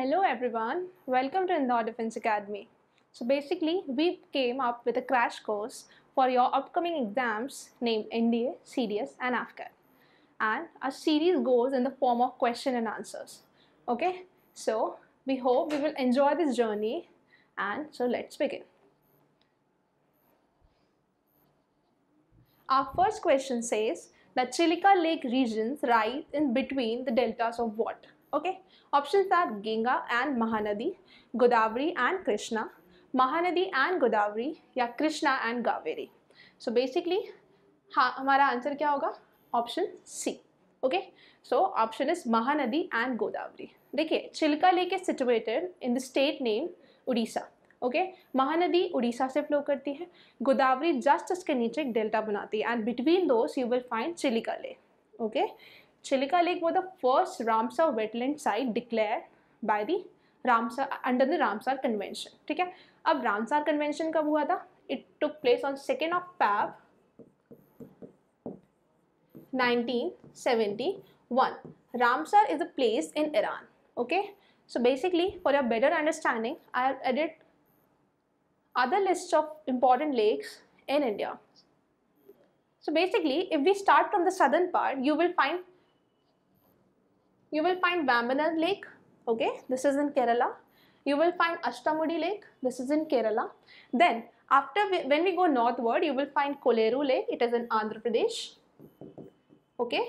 Hello everyone, welcome to Indore Defense Academy. So basically, we came up with a crash course for your upcoming exams named NDA, CDS and AFCAT. And our series goes in the form of question and answers. Okay, so we hope we will enjoy this journey and so let's begin. Our first question says, the Chilika Lake regions rise in between the deltas of what? Okay option are Ganga and Mahanadi Godavari and Krishna Mahanadi and Godavari या Krishna and Kaveri so basically हाँ हमारा answer क्या होगा option C okay so option is Mahanadi and Godavari देखिए Chilka lake is situated in the state name Orissa okay Mahanadi Orissa से flow करती है Godavari just उसके नीचे एक डेल्टा बनाती है and between those you will find Chilka lake okay Chilika Lake was the first Ramsar wetland site declared by the Ramsar under the Ramsar Convention. ठीक है अब रामसार कन्वेंशन कब हुआ था it took place on second 1971. Ramsar is a place in Iran. Okay. So basically, for your better understanding, I have added other lists of important lakes in India. So basically, if we start from the southern part, you will find you will find vambanad lake okay this is in Kerala you will find Ashtamudi lake this is in Kerala then after we, when we go northward you will find Koleru lake it is in Andhra Pradesh okay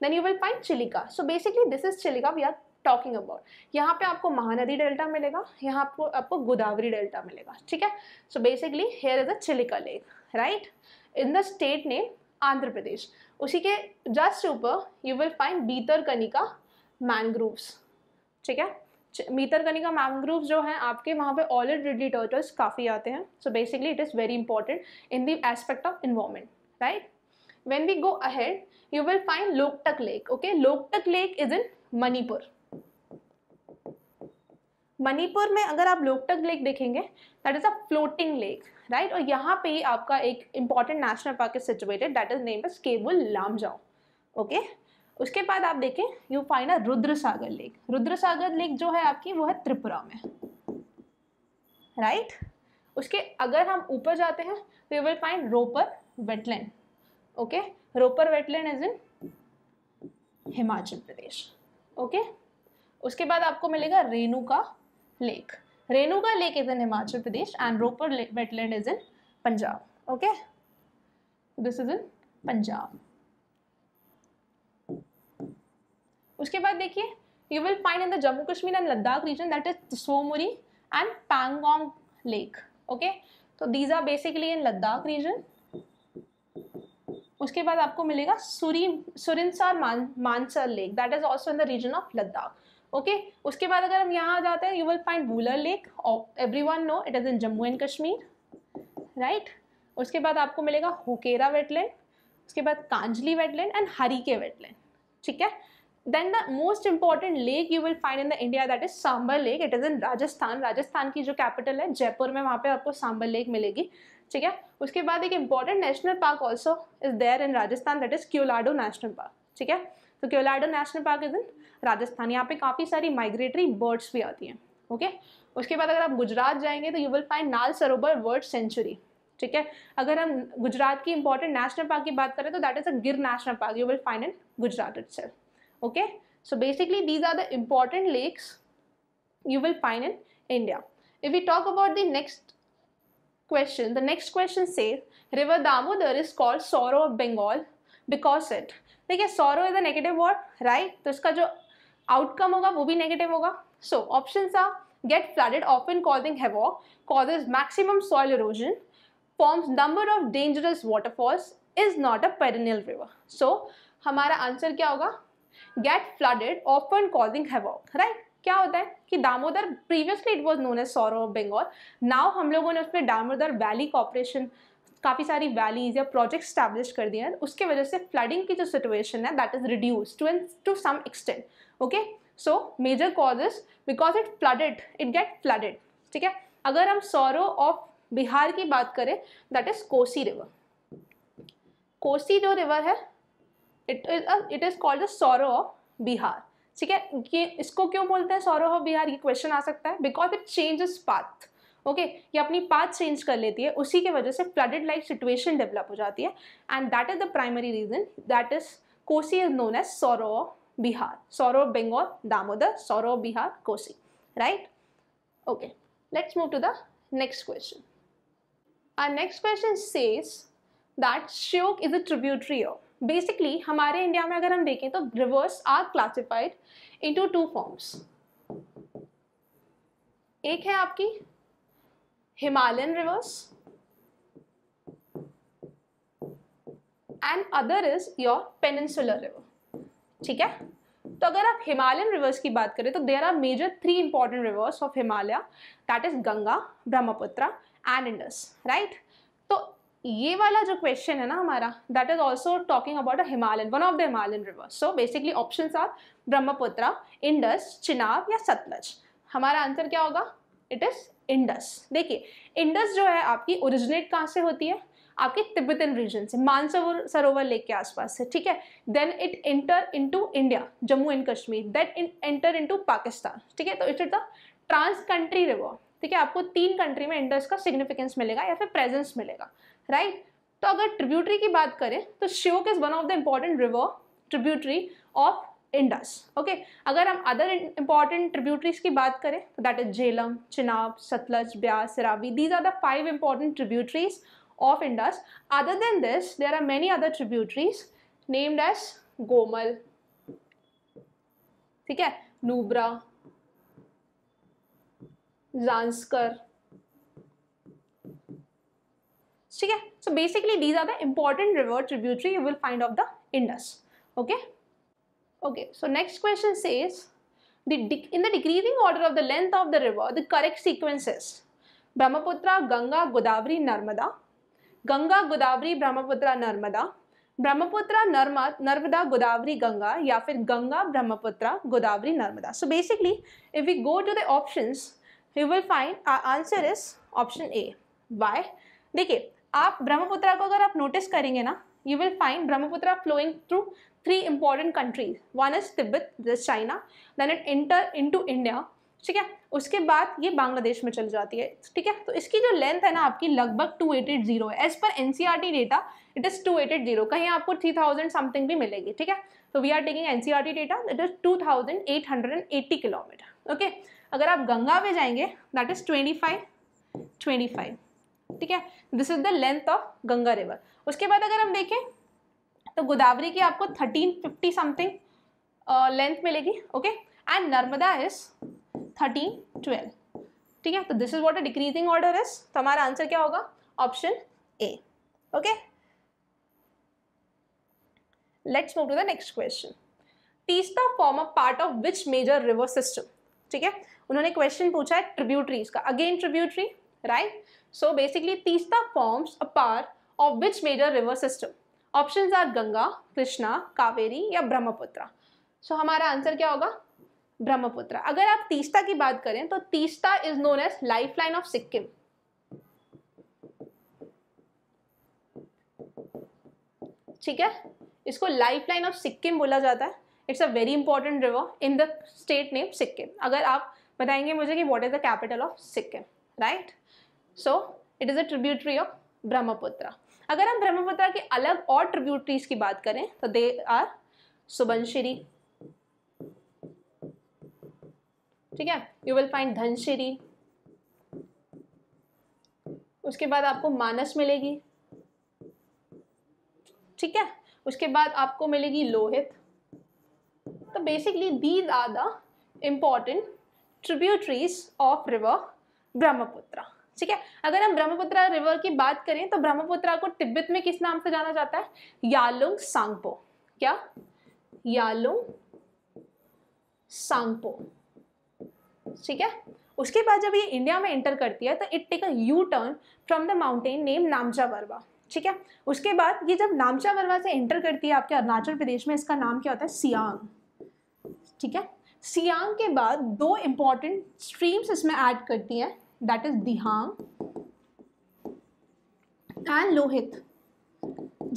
then you will find Chilika so basically this is Chilika we are talking about यहाँ पे आपको Mahanadi delta मिलेगा यहाँ आपको आपको Godavari delta मिलेगा ठीक है so basically here is a Chilika lake right in the state name Andhra Pradesh उसी के जस्ट ऊपर you will find Bhitarkanika mangroves ठीक है का मैनग्रूव्स जो है आपके वहाँ पे ऑलिड रिडली टर्टल्स काफ़ी आते हैं so basically it is very important in the aspect of environment right when we go ahead you will find Loktak lake okay Loktak lake is in Manipur Manipur में अगर आप लोकटक लेक देखेंगे that is a floating lake right और यहाँ पे ही आपका एक important national park is situated that is name is Keibul Lamjao okay okay? उसके बाद आप देखें you find a Rudra Rudrasagar lake Rudrasagar lake जो है आपकी वो है त्रिपुरा में राइट right? उसके अगर हम ऊपर जाते हैं तो you will find Ropar wetland okay Ropar wetland is in Himachal Pradesh okay उसके बाद आपको मिलेगा Renuka lake Renuka lake is in Himachal Pradesh and Ropar wetland is in Punjab okay this is in Punjab उसके बाद देखिए you will find in the Jammu Kashmir and Ladakh region that is Tsomoriri and Pangong lake okay तो these are basically in Ladakh region उसके बाद आपको मिलेगा सुरी सुरिनसार मान Mansar lake that is also in the region of Ladakh okay उसके बाद अगर हम यहाँ आ जाते हैं you will find Wular lake every one know it is in Jammu and Kashmir right उसके बाद आपको मिलेगा होकेरा वेटलैंड उसके बाद कांजली वेटलैंड एंड हरी के वेटलैंड ठीक है then the most important lake you will find in the India that is Sambhar lake it is in Rajasthan Rajasthan की जो कैपिटल है जयपुर में वहाँ पे आपको सांबर लेक मिलेगी ठीक है उसके बाद एक important national park also is there in Rajasthan that is Keoladeo national park ठीक है तो Keoladeo national park is in Rajasthan यहाँ पे काफ़ी सारी माइग्रेटरी बर्ड्स भी आती हैं ओके okay? उसके बाद अगर आप गुजरात जाएंगे तो यू विल फाइंड नाल सरोवर वर्ल्ड सेंचुरी ठीक है अगर हम गुजरात की इंपॉर्टेंट नेशनल पार्क की बात करें तो that is a Gir national park you will find in Gujarat it okay so basically these are the important lakes you will find in India if we talk about the next question the next question says river damodar is called sorrow of bengal because it देखिए sorrow is a negative word right to iska jo outcome hoga wo bhi negative hoga so options are get flooded often causing havoc causes maximum soil erosion forms number of dangerous waterfalls is not a perennial river so हमारा answer क्या होगा get flooded often causing havoc right क्या होता है कि Damodar previously it was known as sorrow Bengal now हम लोगों ने उसमें दामोदर वैली कॉपरेशन काफ़ी सारी वैलीज या प्रोजेक्ट स्टैब्लिश कर दिए हैं उसके वजह से फ्लडिंग की जो सिचुएशन है that is reduce to an to some extent okay so major causes because it flooded it get flooded ठीक है अगर हम सौरव ऑफ बिहार की बात करें that is Kosi river Kosi जो रिवर है it it is called the sorrow of Bihar ठीक है ये इसको क्यों बोलते हैं सौरव ऑफ बिहार ये क्वेश्चन आ सकता है because it changes path okay ये अपनी पाथ चेंज कर लेती है उसी के वजह से फ्लडेड लाइक सिचुएशन डेवलप हो जाती है and that is the primary reason that is Kosi is known as sorrow Bihar sorrow Bengal Damodar sorrow Bihar Kosi right okay let's move to the next question our next question says that Shyok is a tributary of basically हमारे India में अगर हम देखें तो rivers are classified into two forms एक है आपकी Himalayan rivers and other is your peninsular river ठीक है तो अगर आप हिमालयन रिवर्स की बात करें तो there are major three important rivers of Himalaya that is Ganga Brahmaputra and Indus right तो ये वाला जो क्वेश्चन है ना हमारा that is also talking about a Himalayan one of the Himalayan river so basically option are Brahmaputra Indus Chenab या सतलज हमारा आंसर क्या होगा इट इज इंडस देखिए इंडस जो है आपकी ओरिजिनेट कहाँ से होती है आपके तिब्बतन रीजन से मानसरोवर सरोवर लेक के आसपास से ठीक है then it enter into India Jammu and Kashmir then enter into Pakistan ठीक है तो it is the trans country river ठीक है आपको तीन कंट्री में इंडस का सिग्निफिकेंस मिलेगा या फिर प्रेजेंस मिलेगा राइट तो अगर ट्रिब्यूटरी की बात करें तो Shyok is one of the important river tributary of Indus okay अगर हम अदर इंपॉर्टेंट ट्रिब्यूटरीज की बात करें तो that is Jhelum Chenab Sutlej Beas Ravi these are the five important tributaries of Indus other than this there are many other tributaries named as Gomal ठीक है Nubra Zanskar So basically, these are the important river tributary you will find of the Indus. okay okay so next question says the in the decreasing order of the length of the river the correct sequence is brahmaputra ganga godavari narmada ganga godavari brahmaputra narmada brahmaputra narmada godavari ganga ya ganga brahmaputra godavari narmada so basically if we go to the options you will find our answer is option a why देखिए आप ब्रह्मपुत्रा को अगर आप notice करेंगे ना you will find Brahmaputra flowing through three important countries one is Tibet this China then it enter to India ठीक है उसके बाद ये बांग्लादेश में चल जाती है ठीक है तो इसकी जो लेंथ है ना आपकी लगभग टू एटेड जीरो है as per N C R T data it is two eight zero कहीं आपको थ्री थाउजेंड समथिंग भी मिलेगी ठीक है तो we are taking N C R T data it is two thousand eight hundred and eighty kilometre okay अगर आप गंगा में जाएंगे that is twenty five twenty five ठीक है this is the length of Ganga river उसके बाद अगर हम देखें तो गोदावरी की आपको थर्टीन फिफ्टी समथिंग लेंथ मिलेगी okay and Narmada is thirteen twelve ठीक है तो this is what a decreasing order is तो हमारा आंसर क्या होगा option A okay let's move to the next question तीसरा form a part of which major river system ठीक है उन्होंने क्वेश्चन पूछा है ट्रिब्यूटरीज का again tributary right So basically Tista forms a part of which major river system? Options are Ganga, Krishna, Kaveri या Brahmaputra. So हमारा answer क्या होगा ब्रह्मपुत्र अगर आप तीस्ता की बात करें तो Teesta is known as lifeline of Sikkim ठीक है इसको लाइफ लाइन ऑफ सिक्किम बोला जाता है it's a very important river in the state name Sikkim अगर आप बताएंगे मुझे कि what is the capital of Sikkim right so it is a tributary of Brahmaputra अगर हम ब्रह्मपुत्र के अलग और ट्रिब्यूटरीज की बात करें तो दे आर सुबनशिरी ठीक है यू विल फाइंड धनशिरी उसके बाद आपको मानस मिलेगी ठीक है उसके बाद आपको मिलेगी लोहित तो basically these are the important tributaries of river Brahmaputra ठीक है अगर हम ब्रह्मपुत्र रिवर की बात करें तो ब्रह्मपुत्र को तिब्बत में किस नाम से जाना जाता है यालुंग सांगपो क्या यालुंग सांगपो ठीक है उसके बाद जब ये इंडिया में एंटर करती है तो it take a U turn from the mountain name Namcha Barwa ठीक है उसके बाद ये जब नामचा वर्वा से एंटर करती है आपके अरुणाचल प्रदेश में इसका नाम क्या होता है सियांग ठीक है सियांग के बाद दो इंपॉर्टेंट स्ट्रीम्स इसमें ऐड करती हैं that is Dihang and Lohit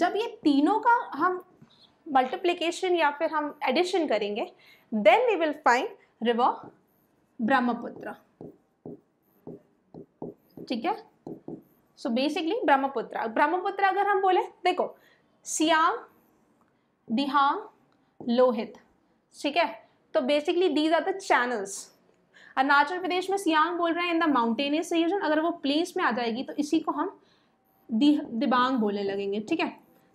जब ये तीनों का हम मल्टीप्लीकेशन या फिर हम एडिशन करेंगे then we will find river Brahmaputra ठीक है सो बेसिकली ब्रह्मपुत्र ब्रह्मपुत्र अगर हम बोले देखो सियांग दिहांग लोहित ठीक है तो basically these are the channels Arunachal Pradesh में सियांग बोल रहे हैं इन द माउंटेनियस रीजन अगर वो प्लेस में आ जाएगी तो इसी को हम दिबांग बोलने लगेंगे ठीक है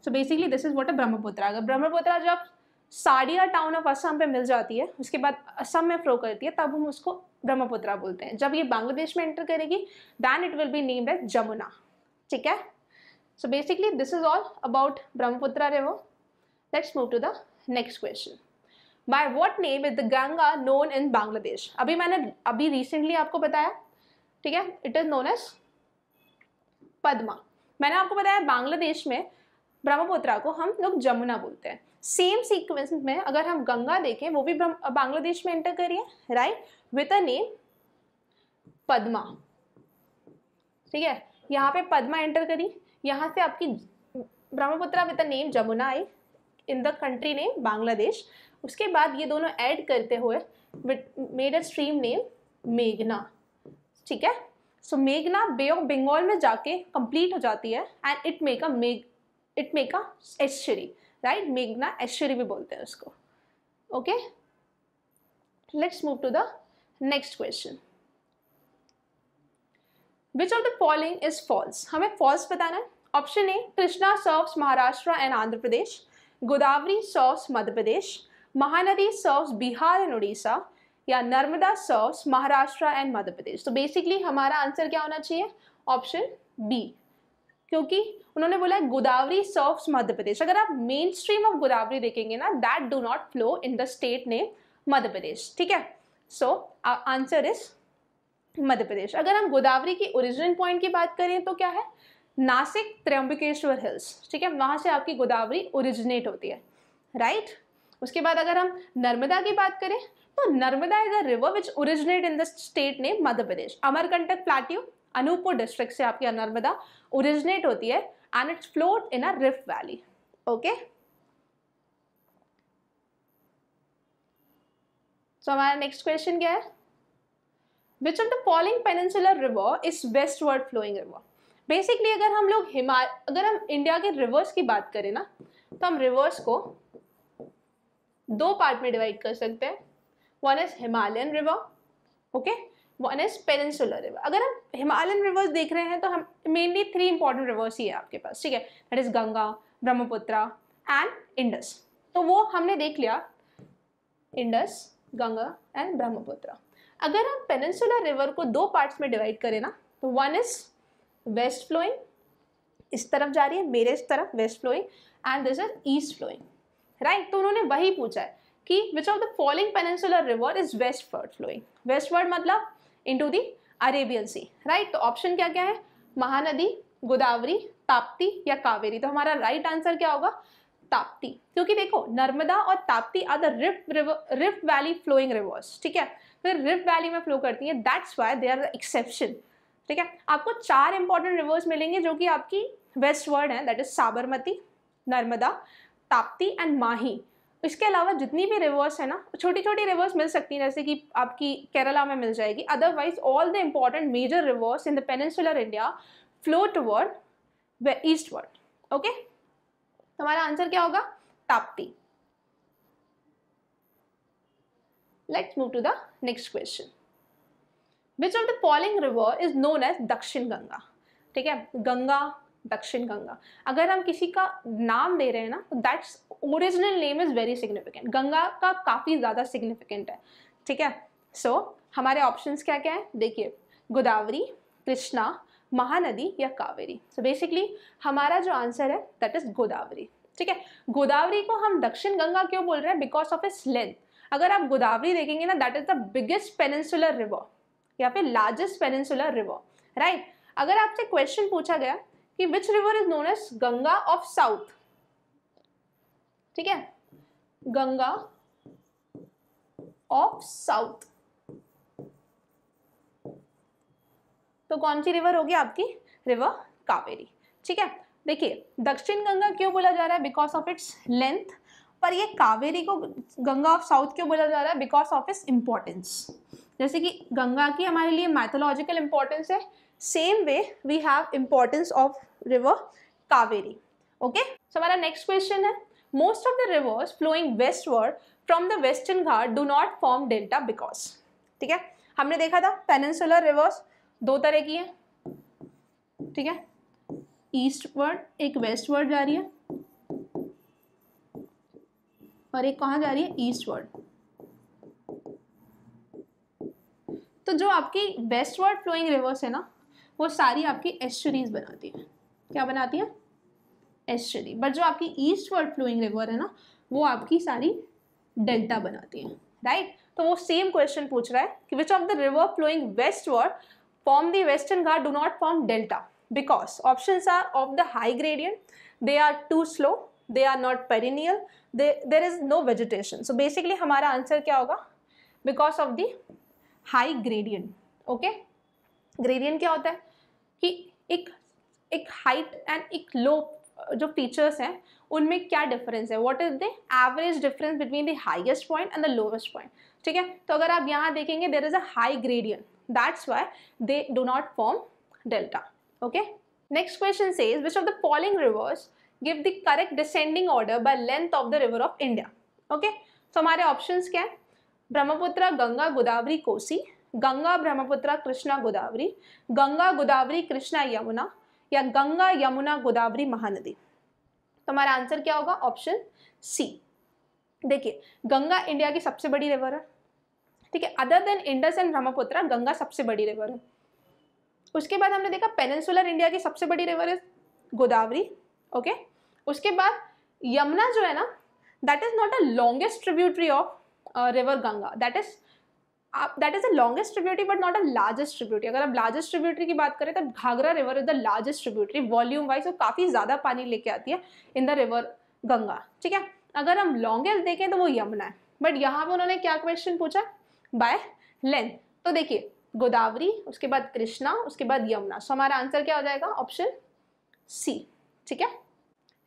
so basically this is what a Brahmaputra अगर ब्रह्मपुत्र जब साड़िया टाउन ऑफ असम पे मिल जाती है उसके बाद असम में फ्लो करती है तब हम उसको ब्रह्मपुत्रा बोलते हैं जब ये बांग्लादेश में एंटर करेगी then it will be named as Jamuna ठीक है so basically this is all about Brahmaputra वो let's move to the next question by what name is the Ganga known in Bangladesh अभी मैंने अभी रिसेंटली आपको बताया ठीक है it is known as Padma मैंने आपको बताया बांग्लादेश में ब्रह्मपुत्रा को हम लोग जमुना बोलते हैं सेम सीक्वेंस में अगर हम गंगा देखें वो भी बांग्लादेश में एंटर करिए right with a name Padma ठीक है यहाँ पे पदमा एंटर करी यहाँ से आपकी Brahmaputra with a name Jamuna I in the country name Bangladesh उसके बाद ये दोनों ऐड करते हुए मेड अ स्ट्रीम नेम मेघना ठीक है सो मेघना बे ऑफ बंगाल में जाके कंप्लीट हो जाती है एंड इट मेक अ मेघ it make a estuary right मेघना एशरी भी बोलते हैं उसको okay let's move to the next question which of the following is false हमें फॉल्स बताना है option A Krishna serves Maharashtra and Andhra Pradesh Godavari serves Madhya Pradesh Mahanadi serves Bihar and Orissa या नर्मदा सर्व्स महाराष्ट्र एंड मध्य प्रदेश तो बेसिकली हमारा आंसर क्या होना चाहिए ऑप्शन बी क्योंकि उन्होंने बोला है गोदावरी सर्व्स मध्य प्रदेश अगर आप मेन स्ट्रीम ऑफ गोदावरी देखेंगे ना that do not flow in the state name Madhya Pradesh ठीक है सो आंसर इज मध्य प्रदेश अगर हम गोदावरी की ओरिजिनल पॉइंट की बात करें तो क्या है नासिक त्र्यंबकेश्वर हिल्स ठीक है वहां से आपकी गोदावरी ओरिजिनेट होती है राइट right? उसके बाद अगर हम नर्मदा की बात करें तो Narmada is a river which originate in the state name Madhya Pradesh Amarkantak plateau Anuppur district से आपकी नर्मदा ओरिजिनेट होती है and it's float in a rift valley okay so हमारा नेक्स्ट क्वेश्चन क्या है which of the following peninsular river is westward flowing river basically अगर हम लोग हिमालय अगर हम इंडिया के रिवर्स की बात करें ना तो हम रिवर्स को दो पार्ट में डिवाइड कर सकते हैं one is Himalayan river okay one is peninsular river अगर हम हिमालयन रिवर्स देख रहे हैं तो हम मेनली थ्री इंपॉर्टेंट रिवर्स ही है आपके पास ठीक है that is Ganga Brahmaputra and Indus तो वो हमने देख लिया इंडस गंगा एंड ब्रह्मपुत्रा अगर हम पेनिनसुलर रिवर को दो पार्ट्स में डिवाइड करें ना तो वन इज वेस्ट फ्लोइंग इस तरफ जा रही है मेरे इस तरफ west flowing and this is east flowing right तो उन्होंने वही पूछा है कि which of the following peninsular river is westward flowing westward मतलब into the Arabian sea right तो ऑप्शन क्या क्या है महानदी गोदावरी ताप्ती या कावेरी तो हमारा राइट right आंसर क्या होगा ताप्ती क्योंकि देखो नर्मदा और Tapti are the rift river rift valley flowing rivers ठीक है फिर रिफ्ट वैली में फ्लो करती है that's why they are the exception ठीक है आपको चार इंपॉर्टेंट रिवर्स मिलेंगे जो कि आपकी वेस्ट वर्ड है that is Sabarmati Narmada Tapti and Mahi इसके अलावा जितनी भी रिवर्स है ना छोटी छोटी रिवर्स मिल सकती हैं जैसे कि आपकी केरला में मिल जाएगी otherwise all the important major rivers in the peninsular India flow toward word okay हमारा आंसर क्या होगा Tapti let's move to the next question which of the following river is known as Dakshin Ganga ठीक है गंगा दक्षिण गंगा अगर हम किसी का नाम दे रहे हैं ना तो that's original name is very significant Ganga का काफ़ी ज़्यादा सिग्निफिकेंट है ठीक है सो so, हमारे ऑप्शन क्या क्या है देखिए गोदावरी कृष्णा महानदी या कावेरी सो so बेसिकली हमारा जो आंसर है दैट इज़ गोदावरी ठीक है गोदावरी को हम दक्षिण गंगा क्यों बोल रहे हैं बिकॉज ऑफ इट्स लेंथ अगर आप गोदावरी देखेंगे ना that is the biggest peninsular river या फिर लार्जेस्ट पेनेंसुलर रिवर राइट अगर आपसे क्वेश्चन पूछा गया कि which river is known as Ganga of south ठीक है गंगा ऑफ साउथ तो कौन सी रिवर होगी आपकी रिवर कावेरी ठीक है देखिए दक्षिण गंगा क्यों बोला जा रहा है बिकॉज ऑफ इट्स लेंथ पर ये कावेरी को गंगा ऑफ साउथ क्यों बोला जा रहा है बिकॉज ऑफ इट्स इंपॉर्टेंस जैसे कि गंगा की हमारे लिए मैथोलॉजिकल इंपॉर्टेंस है same way we have importance of river Kaveri okay so हमारा नेक्स्ट क्वेश्चन है most of the rivers flowing westward from the western ghat do not form delta because ठीक है हमने देखा था पेनसुलर रिवर्स दो तरह की है ठीक है ईस्ट वर्ड एक वेस्ट वर्ड जा रही है और एक कहाँ जा रही है ईस्ट वर्ड तो जो आपकी वेस्ट वर्ड फ्लोइंग रिवर्स है ना वो सारी आपकी एस्चुरीज बनाती है क्या बनाती है एस्ट्री बट जो आपकी ईस्ट वर्ड फ्लोइंग रिवर है ना वो आपकी सारी डेल्टा बनाती है राइट right? तो वो सेम क्वेश्चन पूछ रहा है कि which of the river flowing westward form the western ghat do not form delta because option are of the high gradient they are too slow they are not perennial there is no vegetation so basically हमारा answer क्या होगा because of the high gradient okay gradient क्या होता है कि एक एक height and एक लो जो फीचर्स हैं उनमें क्या डिफरेंस है what is the average difference between the highest point and the lowest point ठीक है तो अगर आप यहाँ देखेंगे there is a high gradient that's why they do not form delta okay next question says which of the following rivers give the correct descending order by length of the river of India okay तो हमारे option क्या है ब्रह्मपुत्र गंगा गोदावरी कोसी गंगा ब्रह्मपुत्र कृष्णा गोदावरी गंगा गोदावरी कृष्णा यमुना या गंगा यमुना गोदावरी महानदी तो हमारा answer क्या होगा option सी देखिए गंगा इंडिया की सबसे बड़ी रिवर है ठीक है other than Indus and Brahmaputra Ganga सबसे बड़ी रिवर है उसके बाद हमने देखा पेनेंसुलर इंडिया की सबसे बड़ी रिवर है गोदावरी ओके उसके बाद यमुना जो है ना that is not a longest tributary of river Ganga that is आप that is the longest tributary but not a largest tributary अगर आप लार्जेस्ट ट्रिब्यूटरी की बात करें तो Ghaghara river is the largest tributary volume wise वो काफ़ी ज़्यादा पानी लेके आती है इन द रिवर गंगा ठीक है अगर हम लॉन्गेस्ट देखें तो वो यमुना है बट यहाँ पर उन्होंने क्या क्वेश्चन पूछा बाय लेंथ तो देखिए गोदावरी उसके बाद कृष्णा उसके बाद यमुना सो हमारा आंसर क्या हो जाएगा ऑप्शन सी ठीक है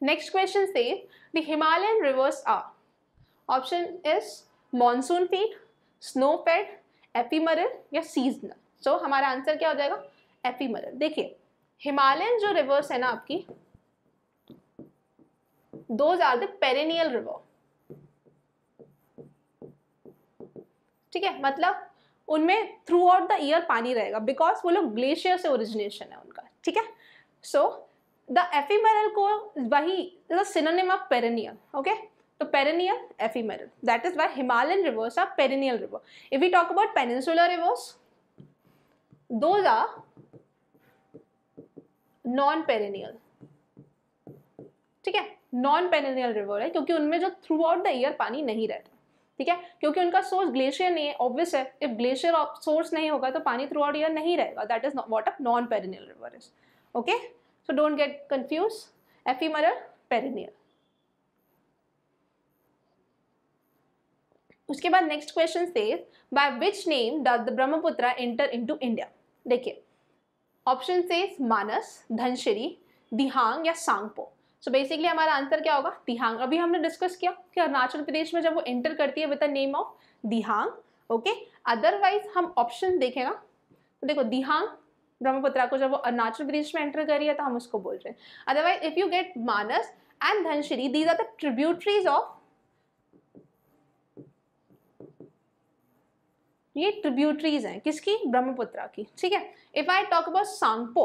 next question says the Himalayan rivers are option is monsoon peak snow fed ephemeral या सीजनल सो so, हमारा आंसर क्या हो जाएगा एपीमरल देखिए हिमालयन जो रिवर्स है ना आपकी दो आर द पेरेनियल रिवर ठीक है मतलब उनमें थ्रू आउट द ईयर पानी रहेगा बिकॉज वो लोग ग्लेशियर से ओरिजिनेशन है उनका ठीक है सो द एफीमरल को वही सिनोनिम ऑफ पेरेनियल ओके तो perennial ephemeral. That is why Himalayan rivers are perennial river if we talk about peninsular rivers those are non ठीक है नॉन पेरिनियल रिवर है क्योंकि उनमें जो थ्रू आउट द ईयर पानी नहीं रहता ठीक है क्योंकि उनका सोर्स ग्लेशियर नहीं है ऑब्वियस है इफ ग्लेशियर सोर्स नहीं होगा तो पानी थ्रू आउट ईयर नहीं रहेगा that is what a non perennial river is okay so don't get confuse ephemeral perennial उसके बाद next question says by which name does the Brahmaputra enter into India देखिए option से मानस धनश्री दिहांग या सांगपो सो so बेसिकली हमारा answer क्या होगा दिहांग अभी हमने डिस्कस किया कि अरुणाचल प्रदेश में जब वो एंटर करती है with the name of Dihang okay otherwise हम ऑप्शन देखेगा तो देखो दिहांग ब्रह्मपुत्रा को जब वो अरुणाचल प्रदेश में एंटर करी है तो हम उसको बोल रहे हैं otherwise if you get Manas and Dhanshri these are the tributaries of ये ट्रिब्यूटरीज हैं किसकी ब्रह्मपुत्रा की ठीक है if I talk about Tsangpo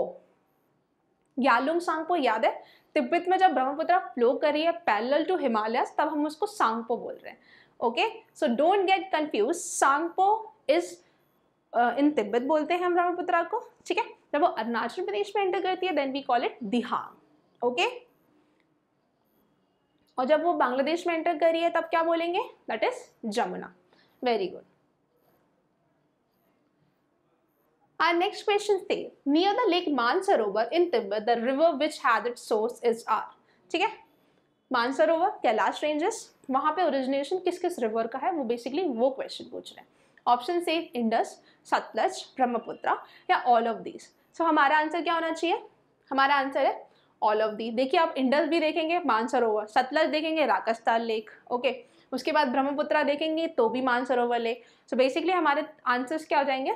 Yalung Tsangpo याद है तिब्बत में जब ब्रह्मपुत्र फ्लो कर रही है पैरल टू हिमालय तब हम उसको सांगपो बोल रहे हैं okay so don't get confuse Tsangpo is in Tibet बोलते हैं हम ब्रह्मपुत्रा को ठीक है जब वो अरुणाचल प्रदेश में एंटर करती है then we call it Dihang okay और जब वो बांग्लादेश में एंटर कर रही है तब क्या बोलेंगे that is Jamuna very good Our next question says, near the lake Mansarovar in Tibet, the river which has its source is R. ठीक है Mansarovar, Kailash Ranges, वहाँ पे origination किस किस river का है वो basically वो question पूछ रहे हैं Option says Indus, Satluj, Brahmaputra या all of these. So हमारा answer क्या होना चाहिए हमारा answer है all of these. देखिए आप Indus भी देखेंगे Mansarovar, Satluj देखेंगे Rajasthan Lake. Okay. उसके बाद ब्रह्मपुत्रा देखेंगे तो भी मानसरोवर लेक सो बेसिकली हमारे आंसर्स क्या हो जाएंगे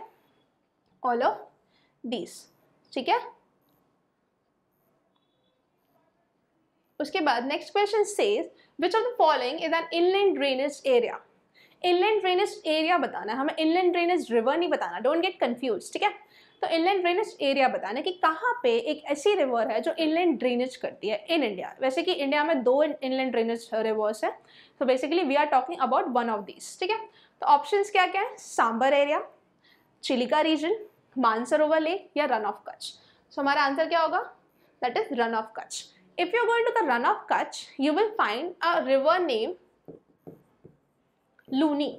ऑल ऑफ दीज ठीक है उसके बाद next question says which of the following is an inland drainage area inland drainage area बताना हमें इनलैंड ड्रेनेज रिवर नहीं बताना डोंट गेट कंफ्यूज ठीक है तो इनलैंड ड्रेनेज एरिया बताना कि कहाँ पे एक ऐसी रिवर है जो इनलैंड ड्रेनेज करती है इन इंडिया वैसे कि इंडिया में दो इनलैंड ड्रेनेज रिवर्स है तो basically we are talking about one of this ठीक है तो ऑप्शन क्या क्या है Sambhar area Chilika region Mansarovar lake या रन ऑफ कच्छ सो हमारा आंसर क्या होगा that is run of Kutch if you going to the run of Kutch you will find a river name Luni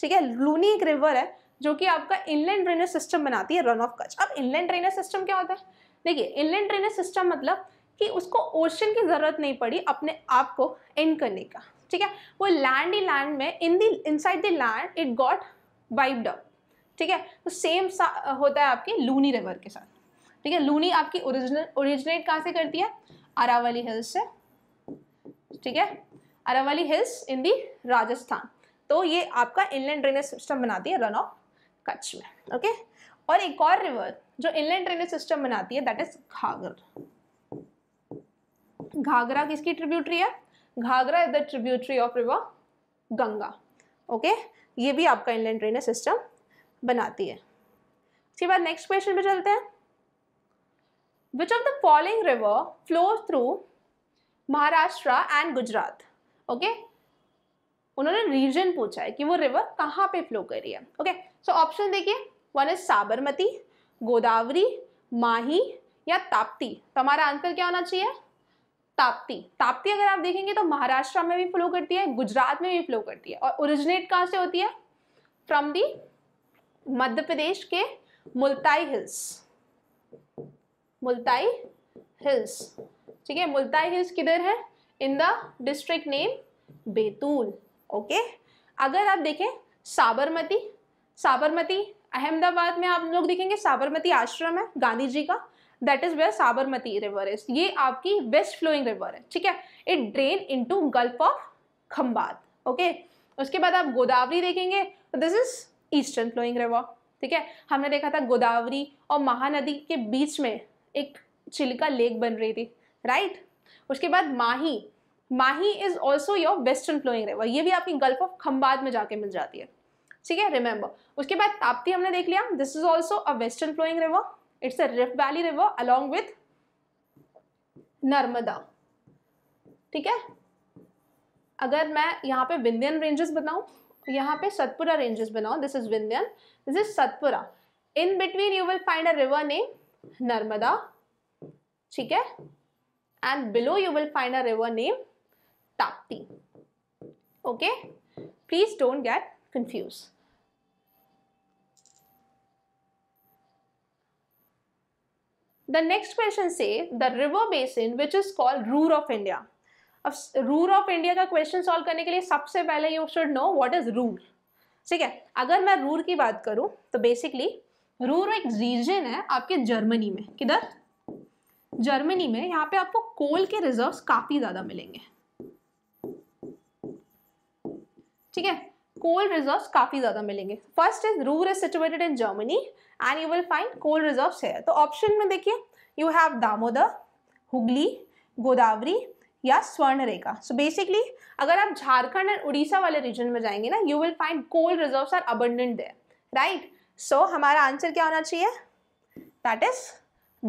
ठीक है लूनी एक रिवर है जो कि आपका इनलैंड ड्रेनेज सिस्टम बनाती है रन ऑफ कच्छ अब इनलैंड ड्रेनेज सिस्टम क्या होता है देखिए इनलैंड ड्रेनेज सिस्टम मतलब कि उसको ओशन की ज़रूरत नहीं पड़ी अपने आप को इन करने का ठीक है वो लैंड ही लैंड में in the inside the land it got wiped up ठीक है तो सेम होता है आपके लूनी रिवर के साथ ठीक है लूनी आपकी ओरिजिनल ओरिजिनेट कहाँ से करती है अरावली हिल्स से ठीक है Aravalli hills in the Rajasthan तो ये आपका इनलैंड ड्रेनेज सिस्टम बनाती है रन ऑफ कच्छ में ओके और एक और रिवर जो इनलैंड ड्रेनेज सिस्टम बनाती है दैट इज घाघर घाघरा किसकी ट्रिब्यूटरी है Ghaghara is the tributary of river Ganga okay ये भी आपका इनलैंड ड्रेनेज सिस्टम बनाती है उसके बाद नेक्स्ट क्वेश्चन पे चलते हैं which of the following river flow through Maharashtra and Gujarat okay उन्होंने रीजन पूछा है कि वो रिवर कहाँ पे फ्लो कर रही है ओके सो ऑप्शन देखिए वन इज साबरमती गोदावरी माही या ताप्ती तो हमारा आंसर क्या होना चाहिए ताप्ती ताप्ती अगर आप देखेंगे तो महाराष्ट्र में भी फ्लो करती है गुजरात में भी फ्लो करती है और ओरिजिनेट कहाँ से होती है फ्रॉम दी मध्य प्रदेश के मुल्ताई हिल्स मुल्ताई हिल्स ठीक है मुल्ताई हिल्स किधर है in the district name Betul okay अगर आप देखें साबरमती साबरमती अहमदाबाद में आप लोग देखेंगे साबरमती आश्रम है गांधी जी का that is where Sabarmati river is ये आपकी वेस्ट फ्लोइंग रिवर है ठीक है it drain into gulf of Khambhat okay उसके बाद आप गोदावरी देखेंगे this is eastern flowing river ठीक है हमने देखा था गोदावरी और महानदी के बीच में एक चिल्का लेक बन रही थी राइट उसके बाद Mahi Mahi is also your western flowing river ये भी आपकी गल्फ ऑफ खम्बाद में जाके मिल जाती है ठीक है रिमेंबर उसके बाद ताप्ती हमने देख लिया this is also a western flowing river it's a rift valley river along with Narmada ठीक है अगर मैं यहाँ पे विंध्यन रेंजेस बताऊँ तो यहाँ पे सतपुरा रेंजेस बनाओ this is Vindhyan this is Satpura in between you will find a river name Narmada ठीक है and below you will find a river name Tapti okay please don't get confuse The next question say the river basin which is called Ruhr of India. अब Ruhr of India का question solve करने के लिए सबसे पहले you should know what is Ruhr ठीक है अगर मैं रूर की बात करूं तो बेसिकली रूर एक रीजन है आपके जर्मनी में किधर जर्मनी में यहाँ पे आपको कोल के रिजर्व काफ़ी ज़्यादा मिलेंगे ठीक है कोल रिजर्व काफ़ी ज़्यादा मिलेंगे first is Ruhr is situated in Germany and you will find coal reserve है तो ऑप्शन में देखिए यू हैव दामोदर हुगली गोदावरी या स्वर्ण रेखा सो बेसिकली अगर आप झारखंड और उड़ीसा वाले रीजन में जाएंगे ना you will find gold reserve are abundant there right so हमारा आंसर क्या होना चाहिए दैट इज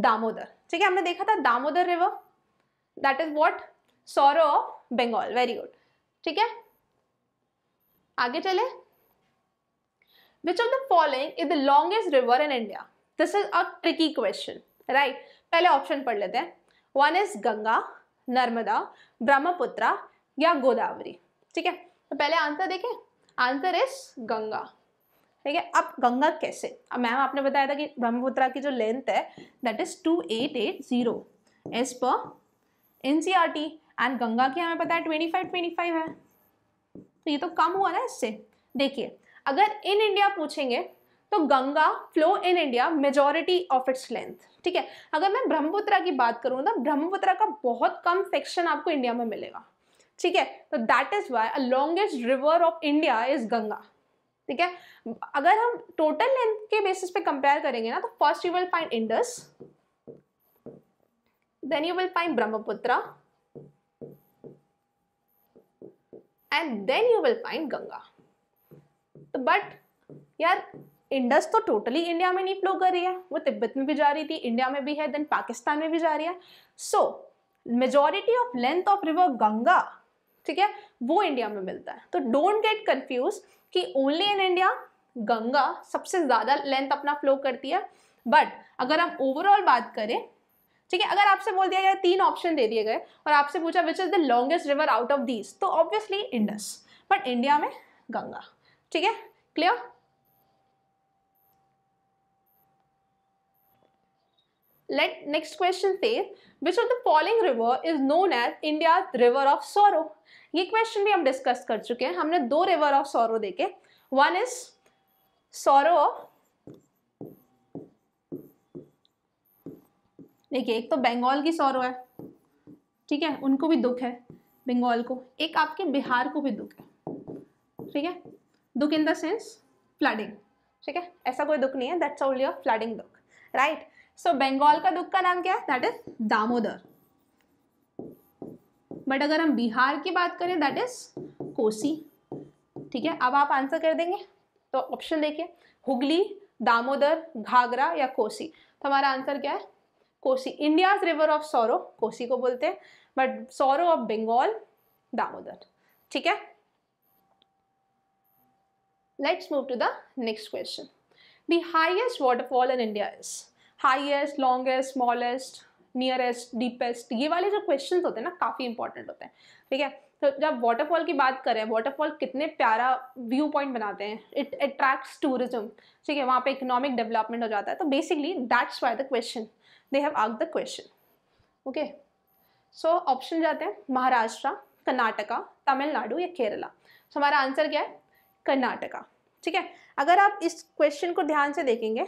दामोदर ठीक है हमने देखा था Damodar river that is what sorrow of Bengal very good ठीक है आगे चले which of the following is the longest river in India this is a tricky question right पहले ऑप्शन पढ़ लेते हैं वन इज गंगा नर्मदा ब्रह्मपुत्र या गोदावरी ठीक है तो पहले आंसर देखें आंसर इज गंगा ठीक है अब गंगा कैसे अब मैम आपने बताया था कि ब्रह्मपुत्रा की जो लेंथ है that is two eight eight zero as per N C R T and Ganga की हमें पता है ट्वेंटी फाइव ट्वेंटी फाइव है तो ये तो कम हुआ ना इससे देखिए अगर इन इंडिया पूछेंगे तो Ganga flow in India majority of its length ठीक है अगर मैं ब्रह्मपुत्र की बात करूँ तो ब्रह्मपुत्र का बहुत कम सेक्शन आपको इंडिया में मिलेगा ठीक है तो that is why a longest river of India is Ganga ठीक है अगर हम टोटल लेंथ के बेसिस पे कंपेयर करेंगे ना तो first you will find Indus then you will find Brahmaputra and then you will find Ganga तो बट यार इंडस तो टोटली इंडिया में नहीं फ्लो कर रही है वो तिब्बत में भी जा रही थी इंडिया में भी है देन पाकिस्तान में भी जा रही है so majority of length of river Ganga ठीक है वो इंडिया में मिलता है तो डोंट गेट कन्फ्यूज कि ओनली इन इंडिया गंगा सबसे ज़्यादा लेंथ अपना फ्लो करती है बट अगर हम ओवरऑल बात करें ठीक है अगर आपसे बोल दिया गया तीन ऑप्शन दे दिए गए और आपसे पूछा which is the longest river out of these तो ऑब्वियसली इंडस बट इंडिया में गंगा ठीक है clear Let next question says which of the following river is known as India's river of sorrow? ये question भी हम discuss कर चुके हैं हमने दो river of sorrow देखे one is sorrow देखिए एक तो बंगाल की सौरव है ठीक है उनको भी दुख है बंगाल को एक आपके बिहार को भी दुख है ठीक है दुख इन द सेंस फ्लडिंग ठीक है ऐसा कोई दुख नहीं है दैट्स ओनली अ फ्लडिंग दुख राइट right? सो बंगाल का दुख का नाम क्या है दैट इज दामोदर बट अगर हम बिहार की बात करें दैट इज कोसी ठीक है अब आप आंसर कर देंगे तो ऑप्शन देखिए हुगली दामोदर घाघरा या कोसी तो हमारा आंसर क्या है Kosi India river of sorrow Kosi को बोलते हैं but sorrow of Bengal Damodar ठीक है let's move to the next question the highest waterfall in India is highest longest smallest nearest deepest ये वाले जो क्वेश्चन होते हैं ना काफ़ी इंपॉर्टेंट होते हैं ठीक है तो जब वाटरफॉल की बात करें वाटरफॉल कितने प्यारा व्यू पॉइंट बनाते हैं इट अट्रैक्ट्स टूरिज्म ठीक है वहाँ पे इकोनॉमिक डेवलपमेंट हो जाता है तो basically that's why the question they have ask the question okay so option जाते हैं महाराष्ट्र कर्नाटका तमिलनाडु या केरला सो so, हमारा आंसर क्या है कर्नाटका ठीक है अगर आप इस क्वेश्चन को ध्यान से देखेंगे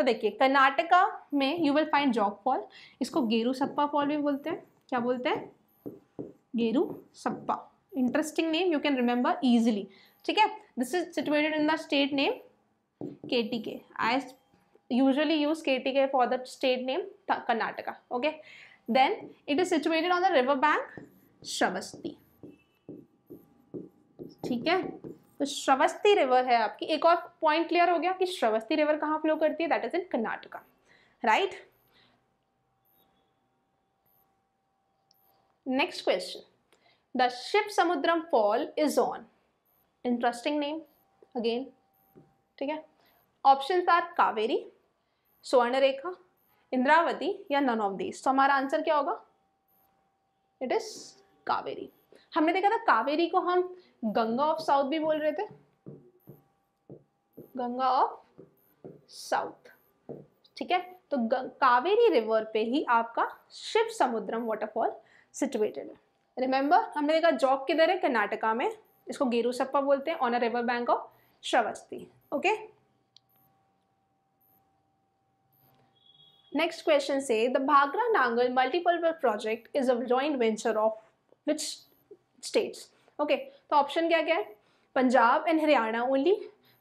तो देखिए कर्नाटका में you will find Jog fall इसको गेरू सप्पा फॉल भी बोलते हैं क्या बोलते हैं Gerusoppa interesting name you can remember easily ठीक है this is situated in the state name K T K I usually use K T K for the state name Karnataka okay then it is situated on the river bank Shravasti ठीक है तो श्रवस्ती river है आपकी एक और point clear हो गया कि श्रवस्ती रिवर कहाँ फ्लो करती है that is in Karnataka right next question the Shivasamudram fall is on interesting name again ठीक है ऑप्शन आर कावेरी स्वर्णरेखा इंद्रावती या नन ऑफ दीज तो हमारा आंसर क्या होगा इट इज कावेरी हमने देखा था कावेरी को हम गंगा ऑफ साउथ भी बोल रहे थे गंगा ऑफ साउथ ठीक है तो कावेरी रिवर पे ही आपका शिव समुद्रम वाटरफॉल सिचुएटेड है रिमेंबर हमने देखा जॉक किधर है कर्नाटका में इसको गेरूसप्पा बोलते हैं on a river bank of Shravasti okay next question says the Bhakra Nangal multipurpose project is a joint venture of which states okay तो ऑप्शन क्या क्या है Punjab and Haryana only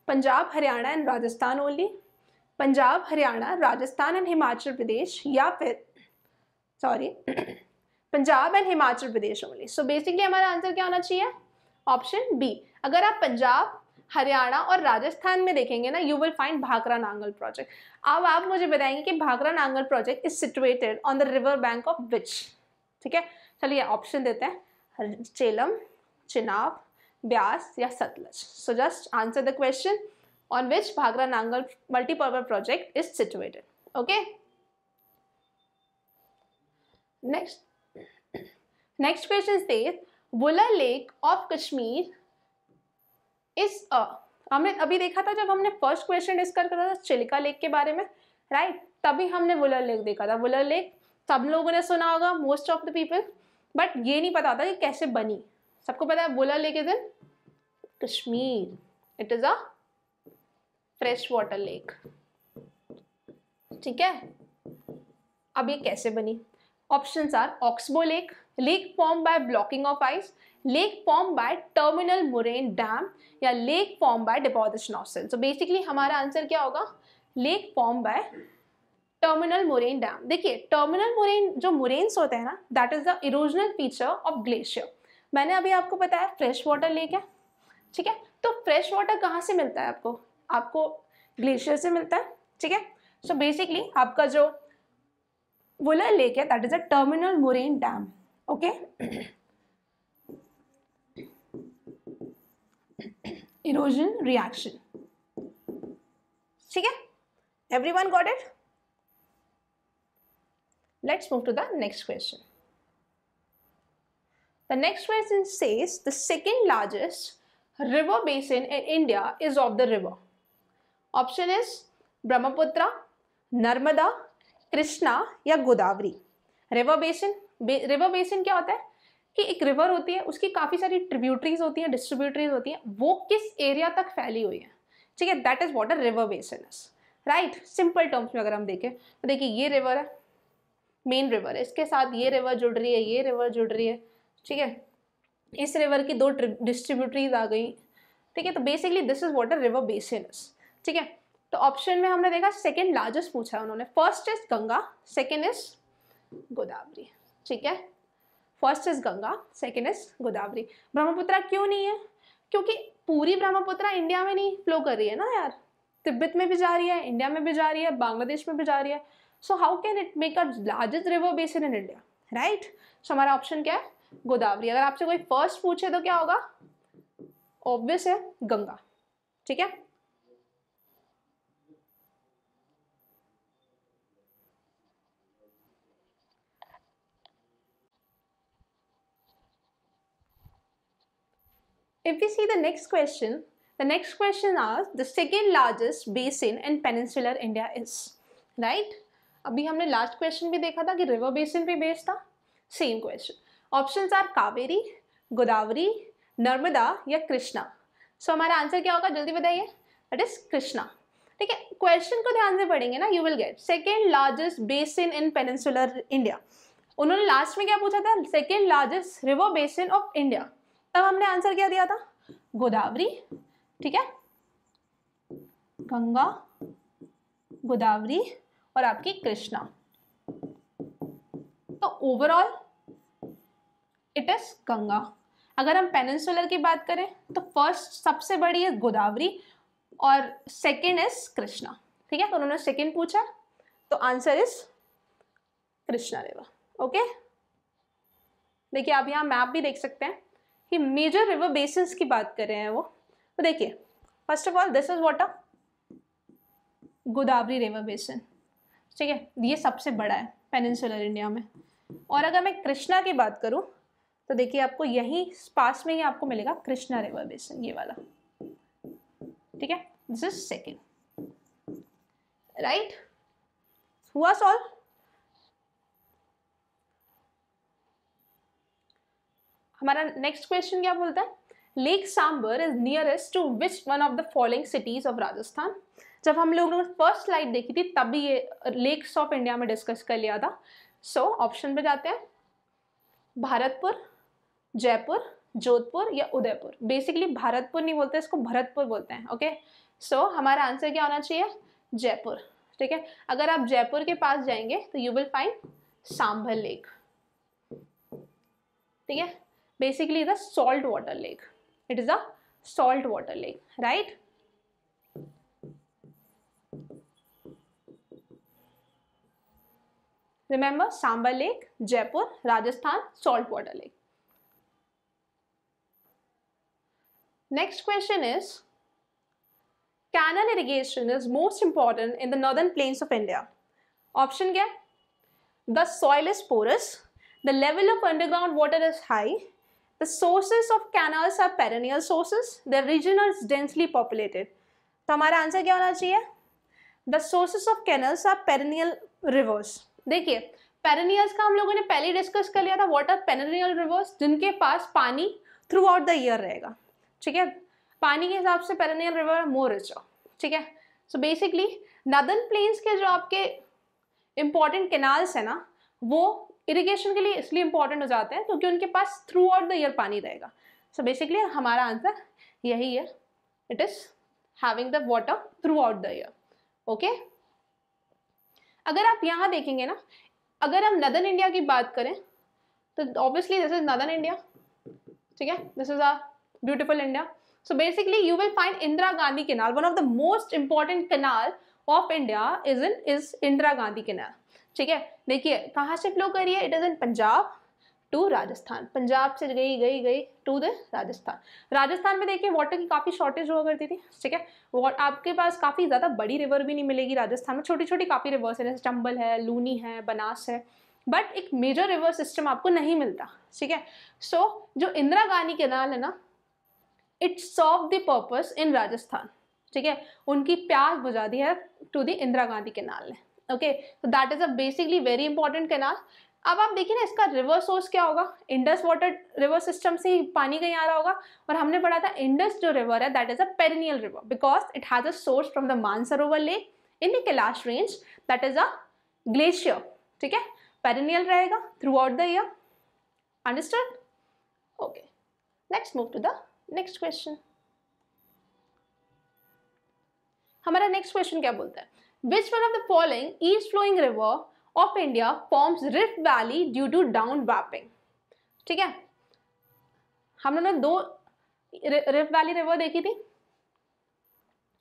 Punjab Haryana and Rajasthan only Punjab Haryana Rajasthan and Himachal Pradesh या फिर sorry Punjab and Himachal Pradesh only so basically हमारा answer क्या होना चाहिए ऑप्शन बी अगर आप पंजाब हरियाणा और राजस्थान में देखेंगे ना you will find Bhakra Nangal project अब आप मुझे बताएंगे कि Bhakra Nangal project is situated on the river bank of which ठीक है चलिए ऑप्शन देते हैं चेलम चिनाब ब्यास या Sutlej so just answer the question on which Bhakra Nangal multipurpose project is situated okay next next question says Wular lake of Kashmir is हमने अभी देखा था जब हमने फर्स्ट क्वेश्चन डिस्कस करा था चिलिका लेक के बारे में राइट right? तभी हमने वुलर लेक देखा था वुलर लेक सब लोगों ने सुना होगा most of the people but ये नहीं पता था कि कैसे बनी सबको पता है बोला lake is in Kashmir it is a fresh water lake ठीक है अब ये कैसे बनी option are oxbow lake lake form by blocking of ice lake form by terminal moraine dam या lake form by deposition of so basically हमारा answer क्या होगा lake form by terminal moraine dam देखिए टर्मिनल मोरेन जो moraines होते हैं ना that is the erosional feature of glacier मैंने अभी आपको बताया फ्रेश वाटर लेक है ठीक है तो फ्रेश वाटर कहाँ से मिलता है आपको आपको ग्लेशियर से मिलता है ठीक है सो बेसिकली आपका जो वुलर लेक है that is a terminal moraine dam okay erosion reaction ठीक है everyone got it let's move to the next question The next question says the second largest river basin in India is of the river. Option is Brahmaputra, Narmada, Krishna या Godavari. River basin ba river basin क्या होता है कि एक river होती है उसकी काफ़ी सारी tributaries होती हैं distributaries होती हैं वो किस area तक फैली हुई है ठीक है that is what a river basin is right simple terms में अगर हम देखें तो देखिए ये रिवर है मेन रिवर है इसके साथ ये रिवर जुड़ रही है ये रिवर जुड़ रही है ठीक है इस रिवर की दो डिस्ट्रीब्यूटरीज आ गई ठीक है तो basically this is water river basin ठीक है तो ऑप्शन में हमने देखा सेकेंड लार्जेस्ट पूछा है उन्होंने first is Ganga second is Godavari ठीक है first is Ganga second is Godavari Brahmaputra क्यों नहीं है क्योंकि पूरी ब्रह्मपुत्र इंडिया में नहीं फ्लो कर रही है ना यार तिब्बत में भी जा रही है इंडिया में भी जा रही है बांग्लादेश में भी जा रही है so how can it make a largest river basin in India right so हमारा ऑप्शन क्या है गोदावरी अगर आपसे कोई फर्स्ट पूछे तो क्या होगा ऑब्वियस है गंगा ठीक है If we see the next question, the next question asks the second largest basin in peninsular India is right. अभी हमने last question भी देखा था कि river basin पे बेस्ड था same question. Option are Kaveri Godavari Narmada या कृष्णा सो हमारा आंसर क्या होगा जल्दी बताइए दट इज कृष्णा ठीक है क्वेश्चन को ध्यान से पढ़ेंगे ना you will get second largest basin in peninsular India उन्होंने लास्ट में क्या पूछा था second largest river basin of India तब हमने आंसर क्या दिया था गोदावरी ठीक है गंगा गोदावरी और आपकी कृष्णा तो ओवरऑल इट इज़ गंगा अगर हम पेनिनसुलर की बात करें तो फर्स्ट सबसे बड़ी है गोदावरी और सेकेंड इज कृष्णा ठीक है तो उन्होंने सेकेंड पूछा तो answer is Krishna river okay देखिए आप यहाँ मैप भी देख सकते हैं कि मेजर रिवर बेसिस की बात कर रहे हैं वो तो देखिए first of all this is what a Godavari river basin ठीक है ये सबसे बड़ा है पेनिनसुलर इंडिया में और अगर मैं कृष्णा की बात करूँ तो देखिए आपको यही पास में ही आपको मिलेगा कृष्णा रिवर बेसन ये वाला ठीक है दिस इज सेकेंड राइट हुआ सॉल्व हमारा नेक्स्ट क्वेश्चन क्या बोलता है lake Sambhar is nearest to which one of the following cities of Rajasthan जब हम लोगों ने फर्स्ट स्लाइड देखी थी तब ये लेक्स ऑफ इंडिया में डिस्कस कर लिया था सो so, ऑप्शन पे जाते हैं भारतपुर जयपुर जोधपुर या उदयपुर बेसिकली भारतपुर नहीं बोलते इसको भरतपुर बोलते हैं ओके सो so, हमारा आंसर क्या होना चाहिए जयपुर ठीक है अगर आप जयपुर के पास जाएंगे तो you will find Sambhar lake ठीक है basically is a salt water lake it is a salt water lake right remember Sambhar lake Jaipur Rajasthan salt water lake Next question is, canal irrigation is most important in the northern plains of India. Option क्या The soil is porous, the level of underground water is high, the sources of canals are perennial sources, the region is densely populated. So, हमारा answer क्या होना चाहिए the sources of perennial are perennial rivers देखिए perennials का हम लोगों ने पहले डिस्कस कर लिया था व्हाट आर पेरेनियल रिवर्स जिनके पास पानी थ्रू आउट ठीक है पानी के हिसाब से पेरेनियल रिवर मोर रिच ठीक है सो बेसिकली नदन प्लेन्स के जो आपके इम्पॉर्टेंट कैनाल्स हैं ना वो इरिगेशन के लिए इसलिए इम्पॉर्टेंट हो जाते हैं क्योंकि उनके पास थ्रू आउट द ईयर पानी रहेगा सो बेसिकली हमारा आंसर यही है it is having the water throughout the year okay अगर आप यहाँ देखेंगे ना अगर हम नदन इंडिया की बात करें तो obviously this is northern India ठीक है this is our beautiful India so basically you will find Indira Gandhi canal one of the most important canal of India is in is Indira Gandhi canal ठीक है देखिए कहाँ से फ्लो करिए it is in Punjab to Rajasthan Punjab से गई गई गई टू द राजस्थान राजस्थान में देखिए वाटर की काफ़ी शॉर्टेज हुआ करती थी ठीक है और आपके पास काफ़ी ज़्यादा बड़ी रिवर भी नहीं मिलेगी राजस्थान में छोटी छोटी काफ़ी रिवर्स है जैसे चंबल है लूनी है बनास है बट एक मेजर रिवर सिस्टम आपको नहीं मिलता ठीक है सो so, जो इंदिरा गांधी केनाल है ना it solve the purpose in Rajasthan ठीक है उनकी प्यास बुझा दी है to the Indira Gandhi canal ने ओके तो that is a basically very important canal अब आप देखिए ना इसका रिवर सोर्स क्या होगा इंडस वाटर रिवर सिस्टम से ही पानी कहीं आ रहा होगा और हमने पढ़ा था इंडस जो रिवर है that is a perennial river because it has a source from the Mansarovar lake in the Kailash range that is a glacier ठीक है पेरिनियल रहेगा throughout the year understand okay next move to the next question हमारा next question क्या बोलता है which one of the following east flowing river of India forms rift valley due to downwarping ठीक है हम लोगों ने दो रिफ्ट वैली रिवर देखी थी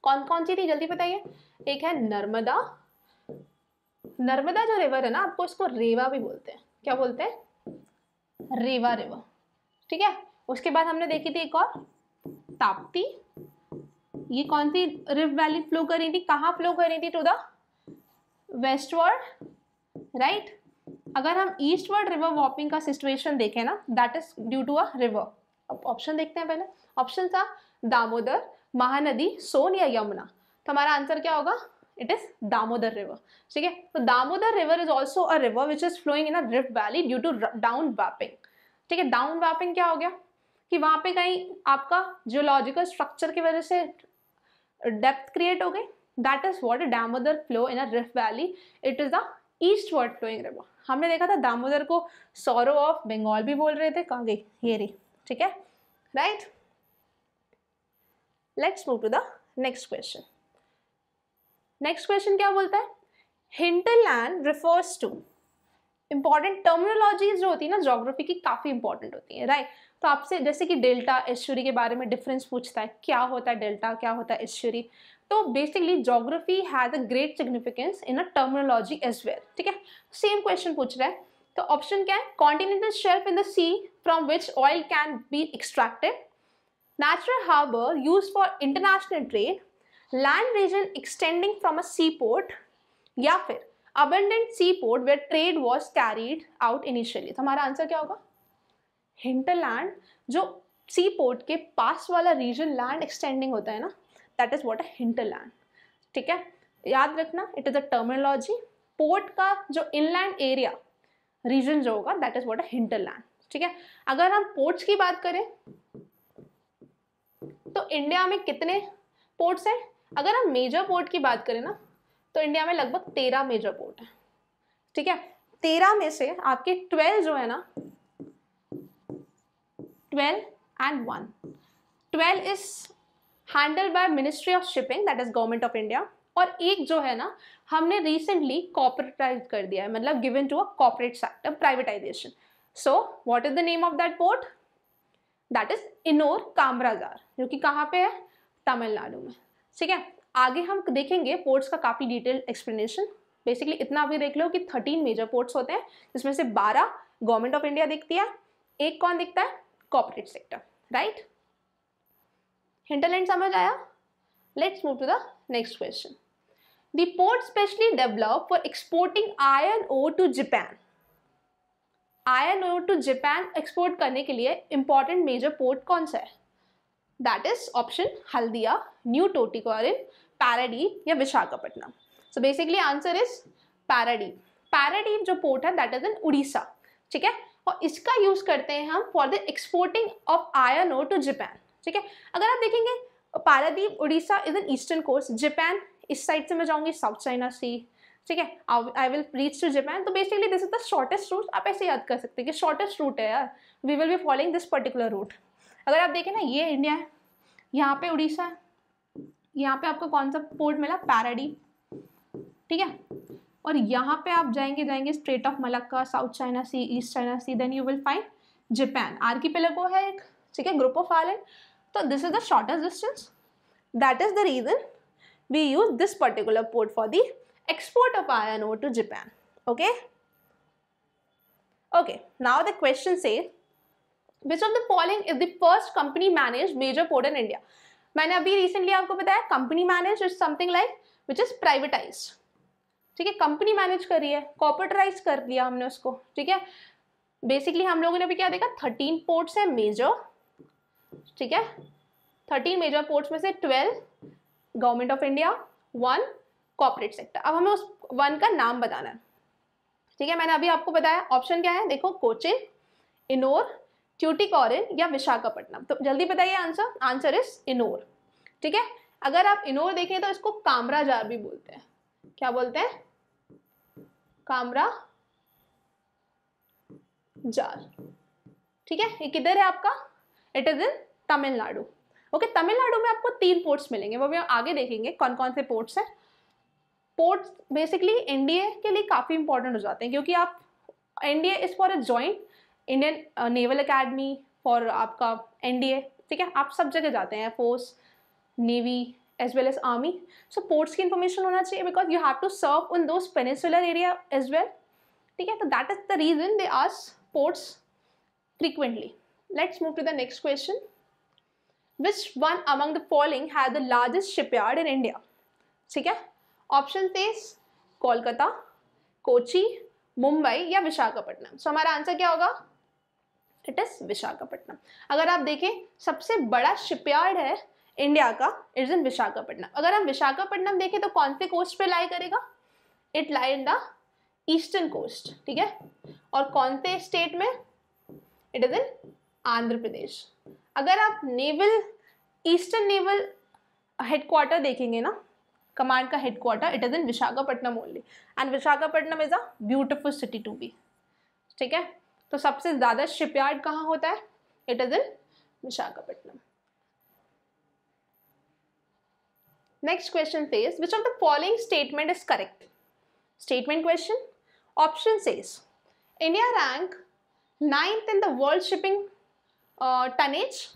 कौन कौन सी थी जल्दी बताइए एक है नर्मदा नर्मदा जो रिवर है ना आपको इसको रेवा भी बोलते हैं क्या बोलते हैं रेवा रिवर ठीक है उसके बाद हमने देखी थी एक और ताप्ती ये कौन सी रिफ वैली फ्लो कर रही थी कहाँ फ्लो कर रही थी टू द वेस्टवर्ड राइट अगर हम ईस्टवर्ड रिवर वॉपिंग का सिचुएशन देखें ना that is due to a river option देखते हैं पहले ऑप्शन था दामोदर महानदी सोन या यमुना तो हमारा आंसर क्या होगा इट इज दामोदर रिवर ठीक है तो Damodar river is also a river which is flowing in a rift valley due to downwarping ठीक है डाउन वैपिंग क्या हो गया कि वहाँ पे कहीं आपका जियोलॉजिकल स्ट्रक्चर की वजह से डेप्थ क्रिएट हो गई that is what Damodar flow in a rift valley it is the word flowing river हमने देखा था दामोदर को सौरव ऑफ बंगाल भी बोल रहे थे कहाँ गई ये रही ठीक है right let's move to the next question next question क्या बोलता है hinterland refers to important terminologies जो होती है ना जोग्राफी की काफ़ी इंपॉर्टेंट होती है राइट right? तो आपसे जैसे कि डेल्टा एश्योरी के बारे में डिफरेंस पूछता है क्या होता है डेल्टा क्या होता है एश्योरी तो basically geography has a great significance in a terminology as well ठीक है सेम क्वेश्चन पूछ रहा है तो ऑप्शन क्या है continental shelf in the sea from which oil can be extracted natural harbour use for international trade land region extending from a sea port या फिर sea port where trade was carried out initially तो हमारा answer क्या होगा hinterland जो सी port के पास वाला reason land extending होता है ना that is what a hinterland ठीक है याद रखना it is a terminology port का जो इनलैंड एरिया रीजन जो होगा that is what a hinterland ठीक है अगर हम पोर्ट्स की बात करें तो इंडिया में कितने पोर्ट्स हैं अगर हम मेजर पोर्ट की बात करें ना तो इंडिया में लगभग तेरह मेजर पोर्ट हैं ठीक है तेरह में से आपके ट्वेल्व जो है ना 12 and 1. 12 is handled by Ministry of Shipping, that is Government of India. और एक जो है ना हमने रिसेंटली कॉपरेटाइज कर दिया है मतलब given to a corporate sector privatization so what is the name of that port that is Ennore Kamarajar जो कि कहाँ पे है तमिलनाडु में ठीक है आगे हम देखेंगे पोर्ट्स का काफ़ी डिटेल एक्सप्लेनेशन बेसिकली इतना अभी देख लो कि थर्टीन मेजर पोर्ट्स होते हैं जिसमें से बारह गवर्नमेंट ऑफ इंडिया देखती है एक कौन दिखता है कॉपरेट सेक्टर राइट हिंटरलैंड समझ आया let's move to the next question the port specially develop for exporting iron ore to Japan iron ore to Japan export करने के लिए इंपॉर्टेंट मेजर पोर्ट कौन सा है that is option Haldia new Tuticorin Paradip या Visakhapatnam so basically answer is Paradip Paradip जो port है that is इन उड़ीसा ठीक है और इसका यूज़ करते हैं हम for the exporting of iron ore to Japan ठीक है अगर आप देखेंगे Paradip Orissa is an eastern coast Japan इस साइड से मैं जाऊँगी साउथ चाइना सी ठीक है I will reach to Japan तो basically this is the shortest route आप ऐसे याद कर सकते हैं कि शॉर्टेस्ट रूट है यार we will be following this particular route अगर आप देखें ना ये इंडिया है यहाँ पे उड़ीसा है यहाँ पे आपको कौन सा पोर्ट मिला पैराडीप ठीक है और यहाँ पे आप जाएंगे जाएंगे straight of Malacca south China sea east China sea then you will find Japan archipelago है एक ठीक है ग्रुप ऑफ आइलैंड तो this is the shortest distance that is the reason we use this particular port for the export of iron over to Japan okay okay now the question says which of the following is the first company manage major port in India मैंने अभी recently आपको बताया company manage is something like which is privatised ठीक है company manage करी है कॉपरेटराइज कर दिया हमने उसको ठीक है बेसिकली हम लोगों ने अभी क्या देखा थर्टीन पोर्ट्स है मेजर ठीक है थर्टीन मेजर पोर्ट्स में से twelve government of India one corporate sector अब हमें उस वन का नाम बताना है ठीक है मैंने अभी आपको बताया ऑप्शन क्या है देखो कोचिन इनोर ट्यूटिकॉरिन या विशाखापट्टनम तो जल्दी बताइए आंसर आंसर इज इनोर ठीक है अगर आप इनोर देखें तो इसको कामराजार भी बोलते हैं क्या बोलते हैं कामरा जाल ठीक है ये किधर है आपका it is in Tamil Nadu okay Tamil Nadu में आपको तीन पोर्ट्स मिलेंगे वो भी आगे देखेंगे कौन कौन से पोर्ट्स हैं पोर्ट्स बेसिकली एनडीए के लिए काफ़ी इंपॉर्टेंट हो जाते हैं क्योंकि आप NDA is for a joint Indian naval academy for आपका एनडीए ठीक है आप सब जगह जाते हैं force navy as well as army. So ports की information होना चाहिए because you have to serve in those peninsular area as well. ठीक है तो that is the reason they ask ports frequently. Let's move to the next question. Which one among the following had the largest shipyard in India? ठीक है option तेज कोलकाता कोची मुंबई या Visakhapatnam so so, हमारा answer क्या होगा इट इज़ विशाखापट्टनम अगर आप देखें सबसे बड़ा शिपयार्ड है इंडिया का इज इन विशाखापट्टनम अगर हम विशाखापट्टनम देखें तो कौन से कोस्ट पे लाई करेगा it lie in the eastern coast ठीक है और कौन से स्टेट में it is in Andhra Pradesh अगर आप नेवल ईस्टर्न नेवल हेडक्वार्टर देखेंगे ना कमांड का headquarter it is in Visakhapatnam only and Visakhapatnam is a beautiful city to be ठीक है तो सबसे ज़्यादा शिपयार्ड कहाँ होता है it is in Visakhapatnam Next question says, which of the following statement is correct? Statement question. Option says, India rank 9th in the world shipping uh, tonnage.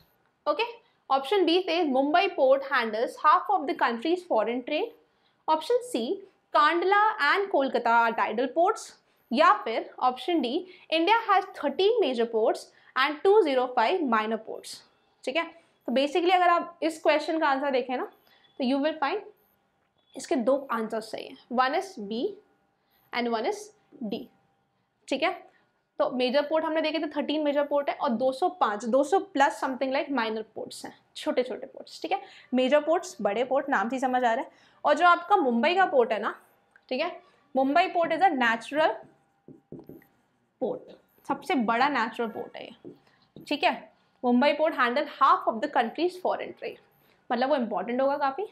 Okay. Option B says, Mumbai port handles half of the country's foreign trade. Option C, Kandla and Kolkata are tidal ports. Yapir, option D, India has 13 major ports and 205 minor ports. Okay. Minor ports ठीक है तो basically अगर आप answer question तो you will find इसके दो सही हैं one is B and one is D ठीक है तो मेजर पोर्ट हमने देखे थे थर्टीन मेजर पोर्ट है और 205 200 plus something like minor ports हैं छोटे छोटे पोर्ट्स ठीक है मेजर पोर्ट्स बड़े पोर्ट नाम से समझ आ रहा है और जो आपका मुंबई का पोर्ट है ना ठीक है Mumbai port is a natural port सबसे बड़ा नेचुरल पोर्ट है ये ठीक है Mumbai port handle half of the country's foreign trade मतलब वो इम्पॉर्टेंट होगा काफ़ी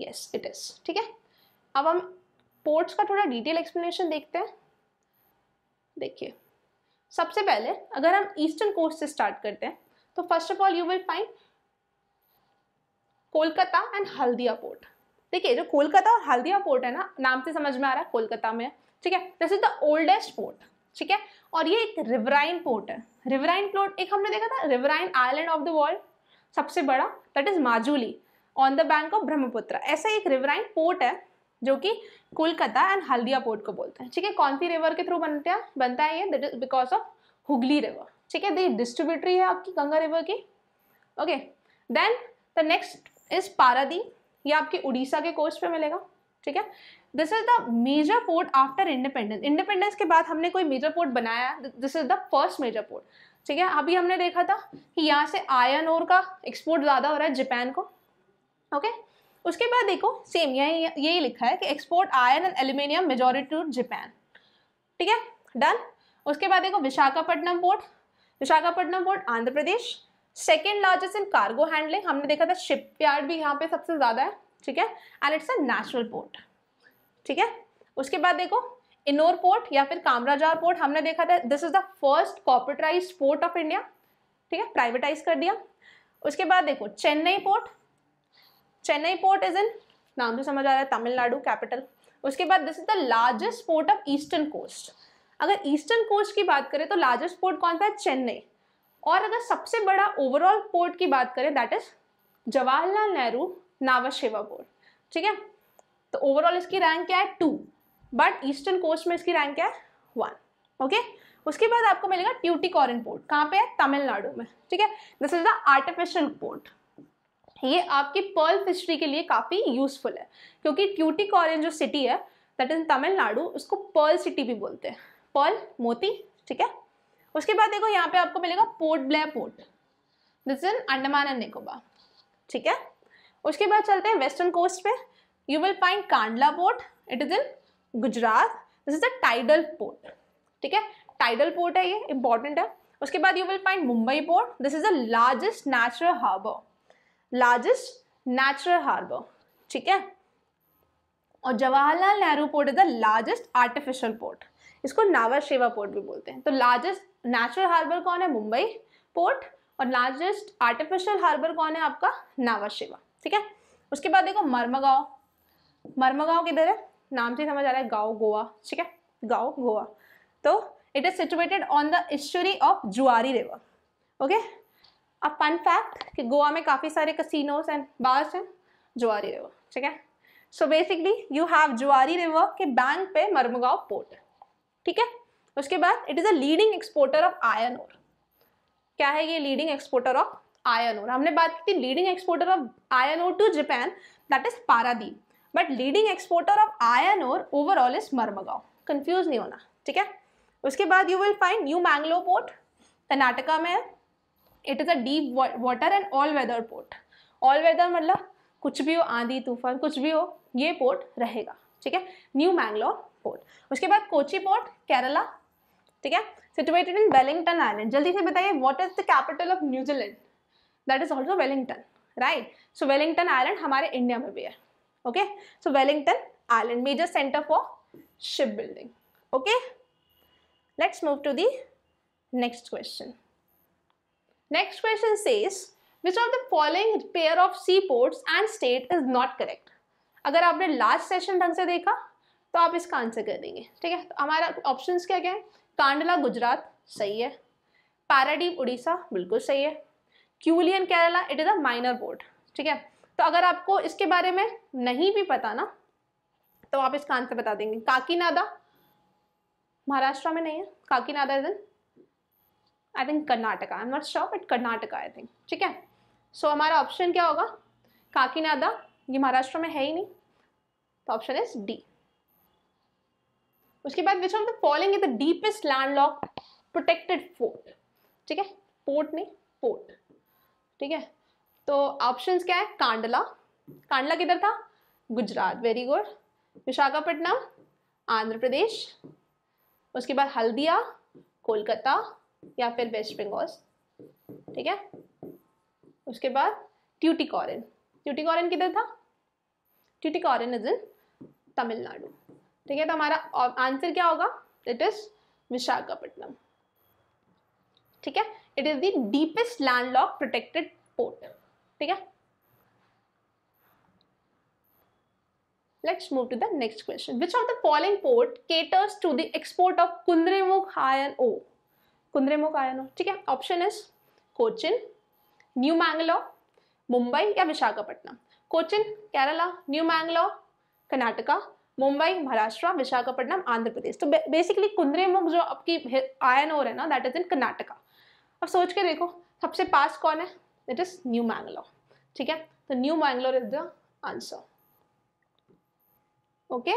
येस इट इज़ ठीक है अब हम पोर्ट्स का थोड़ा डिटेल एक्सप्लेनेशन देखते हैं देखिए सबसे पहले अगर हम ईस्टर्न कोस्ट से स्टार्ट करते हैं तो first of all you will find Kolkata and Haldia port देखिए जो कोलकाता और हल्दिया पोर्ट है ना नाम से समझ में आ रहा है कोलकाता में ठीक है this is the oldest port ठीक है और ये एक रिवराइन पोर्ट है रिवराइन पोर्ट एक हमने देखा था riverine island of the world सबसे बड़ा that is Majuli on the bank of Brahmaputra ऐसा एक रिवराइन पोर्ट है जो कि कोलकाता एंड हल्दिया पोर्ट को बोलते हैं ठीक है कौन सी रिवर के थ्रू बनता है बनता है ये that is because of Hooghly river ठीक है दी डिस्ट्रीब्यूटरी है आपकी गंगा रिवर की okay then the next is Paradip ये आपके उड़ीसा के कोस्ट पे मिलेगा ठीक है this is the major port after independence independence के बाद हमने कोई मेजर पोर्ट बनाया this is the first major port ठीक है अभी हमने देखा था कि यहाँ से आयन और का एक्सपोर्ट ज़्यादा हो रहा है जापान को ओके उसके बाद देखो सेम यही यही लिखा है कि export iron and aluminium majority to Japan ठीक है डन उसके बाद देखो Visakhapatnam port Visakhapatnam port Andhra Pradesh second largest in cargo handling हमने देखा था शिप यार्ड भी यहाँ पे सबसे ज़्यादा है ठीक है and it's a national port ठीक है उसके बाद देखो इनोर पोर्ट या फिर कामराजार पोर्ट हमने देखा था this is the first privatised port of India ठीक है प्राइवेटाइज कर दिया उसके बाद देखो Chennai port Chennai port is in नाम से समझ आ रहा है तमिलनाडु कैपिटल उसके बाद this is the largest port of eastern coast अगर ईस्टर्न कोस्ट की बात करें तो लार्जेस्ट पोर्ट कौन सा है चेन्नई और अगर सबसे बड़ा ओवरऑल पोर्ट की बात करें that is Jawaharlal Nehru Nhava Sheva port ठीक है तो ओवरऑल इसकी रैंक क्या है टू बट ईस्टर्न कोस्ट में इसकी रैंक क्या है वन ओके उसके बाद आपको मिलेगा ट्यूटिकॉरन पोर्ट कहाँ पे है तमिलनाडु में ठीक है this is the artificial port ये आपकी पर्ल फिशरी के लिए काफ़ी यूजफुल है क्योंकि ट्यूटिकॉरन जो सिटी है दैट इज तमिलनाडु उसको पर्ल सिटी भी बोलते हैं पर्ल मोती ठीक है उसके बाद देखो यहाँ पे आपको मिलेगा Port Blair port this is Andaman and Nicobar ठीक है उसके बाद चलते हैं वेस्टर्न कोस्ट पे you will find Kandla port it is in Gujarat this is a tidal port ठीक है टाइडल पोर्ट है ये इंपॉर्टेंट है उसके बाद you will find Mumbai port this is the largest natural harbour largest natural harbour ठीक है और Jawaharlal Nehru port is the largest artificial port इसको नावर शेवा पोर्ट भी बोलते हैं तो लार्जेस्ट नेचुरल हार्बर कौन है मुंबई पोर्ट और लार्जेस्ट आर्टिफिशियल हार्बर कौन है आपका नावर शेवा ठीक है उसके बाद देखो मर्मगांव मर्मगांव किधर है नाम से समझ आ रहा है गाओ गोवा ठीक है गाओ गोवा तो it is situated on the estuary of Zuari river okay अब फन फैक्ट कि गोवा में काफ़ी सारे कसिनोज एंड बार्स हैं जुआरी रिवर ठीक है so basically you have Zuari river के बैंक पे मरमगाव पोर्ट ठीक है उसके बाद it is a leading exporter of iron ore क्या है ये leading exporter of iron ore हमने बात की थी leading exporter of iron ore to Japan that is Paradip but leading exporter of iron ore overall is Mormugao confuse नहीं होना ठीक है उसके बाद you will find new मैंगलो port Karnataka में it is a deep water and all weather port all weather मतलब कुछ भी हो आंधी तूफान कुछ भी हो ये पोर्ट रहेगा ठीक है न्यू मैंगलोर पोर्ट उसके बाद कोची पोर्ट केरला ठीक है सिचुएटेड इन वेलिंगटन आइलैंड जल्दी से बताइए what is the capital of New Zealand that is also Wellington right so Wellington island हमारे इंडिया में भी है okay so Wellington island major centre for ship building okay let's move to the next question next question says which of the following pair of sea ports and state is not correct अगर आपने last session ढंग से देखा तो आप इसका answer कर देंगे ठीक है तो हमारा ऑप्शन क्या क्या है कांडला गुजरात सही है पैराडीप उड़ीसा बिल्कुल सही है Quilon Kerala it is a minor port ठीक है तो अगर आपको इसके बारे में नहीं भी पता ना तो आप इसका आंसर बता देंगे काकीनादा महाराष्ट्र में नहीं है Kakinada is in I think Karnataka I am not sure but Karnataka I think ठीक है सो so, हमारा ऑप्शन क्या होगा काकीनादा ये महाराष्ट्र में है ही नहीं तो ऑप्शन इज डी उसके बाद which of the following is the deepest land protected port ठीक है पोर्ट नहीं पोर्ट ठीक है तो ऑप्शंस क्या है कांडला कांडला किधर था गुजरात वेरी गुड विशाखापट्टनम आंध्र प्रदेश उसके बाद हल्दिया कोलकाता या फिर वेस्ट बंगाल ठीक है उसके बाद ट्यूटिकॉरन ट्यूटिकॉरन किधर था ट्यूटिकॉरन इज इन तमिलनाडु ठीक है तो हमारा आंसर क्या होगा इट इज विशाखापट्टनम ठीक है it is the deepest land protected port ठीक है ठीक है option is Cochin new Mangalore Mumbai या विशाखापट्टनम कोचिन केरला न्यू मैंगलोर कर्नाटका मुंबई महाराष्ट्र विशाखापट्टनम आंध्र प्रदेश तो बेसिकली कुंद्रेमुख जो आपकी आयन ओर है ना दैट इज इन कर्नाटका अब सोच के देखो सबसे पास कौन है दैट इज न्यू मैंगलोर ठीक है तो new Mangalore is the answer okay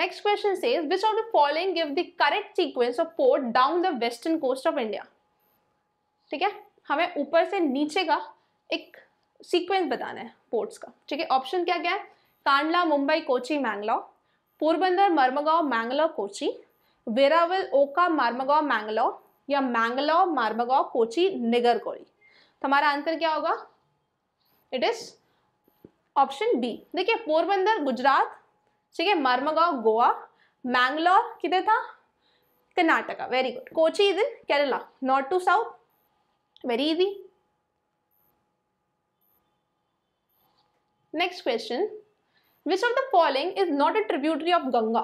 next question says which of the following give the correct sequence of port down the western coast of India ठीक है हमें ऊपर से नीचे का एक सीक्वेंस बताना है पोर्ट्स का ठीक है ऑप्शन क्या क्या है कांडला मुंबई कोची मैंगलोर पोरबंदर मरमगांव मैंगलोर कोची वेरावल ओका मरमगांव मैंगलोर या मैंगलोर मार्मगाव कोची कोई तो हमारा आंसर क्या होगा इट इज ऑप्शन बी देखिए पोरबंदर गुजरात ठीक है मार्मगाव गोवा मैंगलोर किधर था Karnataka very good Kochi is in Kerala north to south very easy next question which of the following is not a tributary of Ganga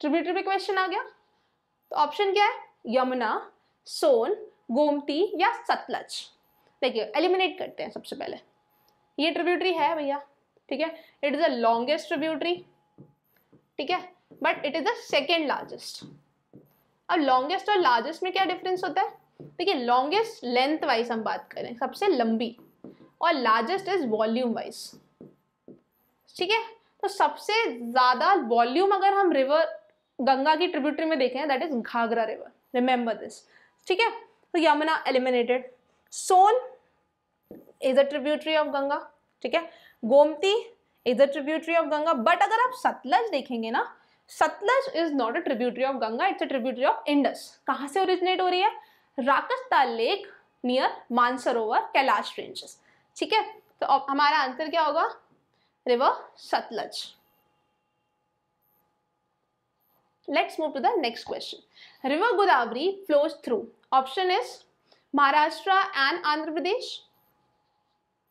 tributary पे क्वेश्चन आ गया तो ऑप्शन क्या है यमुना सोन गोमती या सतलज देखिए एलिमिनेट करते हैं सबसे पहले ये ट्रिब्यूटरी है भैया ठीक है it is the longest tributary ठीक है but it is the second largest अब लॉन्गेस्ट और लार्जेस्ट में क्या डिफरेंस होता है देखिए लॉन्गेस्ट लेंथ वाइज हम बात करें सबसे लंबी और लार्जेस्ट इज वॉल्यूम वाइज ठीक है तो सबसे ज़्यादा वॉल्यूम अगर हम रिवर गंगा की ट्रिब्यूटरी में देखें that is Ghaghara river remember this ठीक है तो Yamuna eliminated Son is a tributary of Ganga ठीक है Gomti is a tributary of Ganga but अगर आप सतलज देखेंगे ना Sutlej is not a tributary of Ganga it's a tributary of Indus कहाँ से ओरिजिनेट हो रही है Rakshastal lake near Mansarovar Kailash ranges ठीक है तो हमारा आंसर क्या होगा river Sutlej let's move to the next question river godavari flows through option is maharashtra and andhra pradesh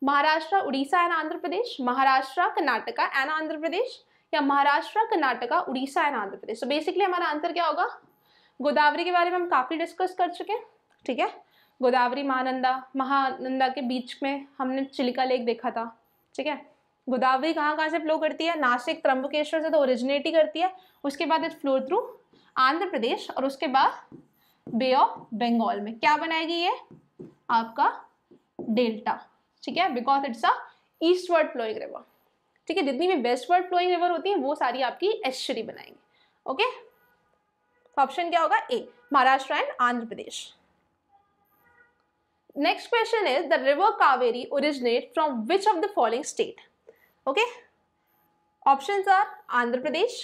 Maharashtra Orissa and Andhra Pradesh Maharashtra Karnataka and Andhra Pradesh या महाराष्ट्र कर्नाटका उड़ीसा एंड आंध्र प्रदेश तो बेसिकली हमारा आंसर क्या होगा गोदावरी के बारे में हम काफ़ी डिस्कस कर चुके हैं ठीक है गोदावरी महानंदा महानंदा के बीच में हमने चिलिका लेक देखा था ठीक है गोदावरी कहाँ कहाँ से फ्लो करती है नासिक त्रंबकेश्वर से तो ओरिजिनेट ही करती है उसके बाद it flow through Andhra Pradesh और उसके बाद बे ऑफ बंगाल में क्या बनाएगी ये आपका डेल्टा ठीक है because it's a eastward flowing river ठीक है जितनी भी वेस्टवर्ड फ्लोइंग रिवर होती है वो सारी आपकी एश्चरी बनाएंगे ओके ऑप्शन क्या होगा A Maharashtra and Andhra Pradesh next question is the river Kaveri originate from which of the following state okay options are Andhra Pradesh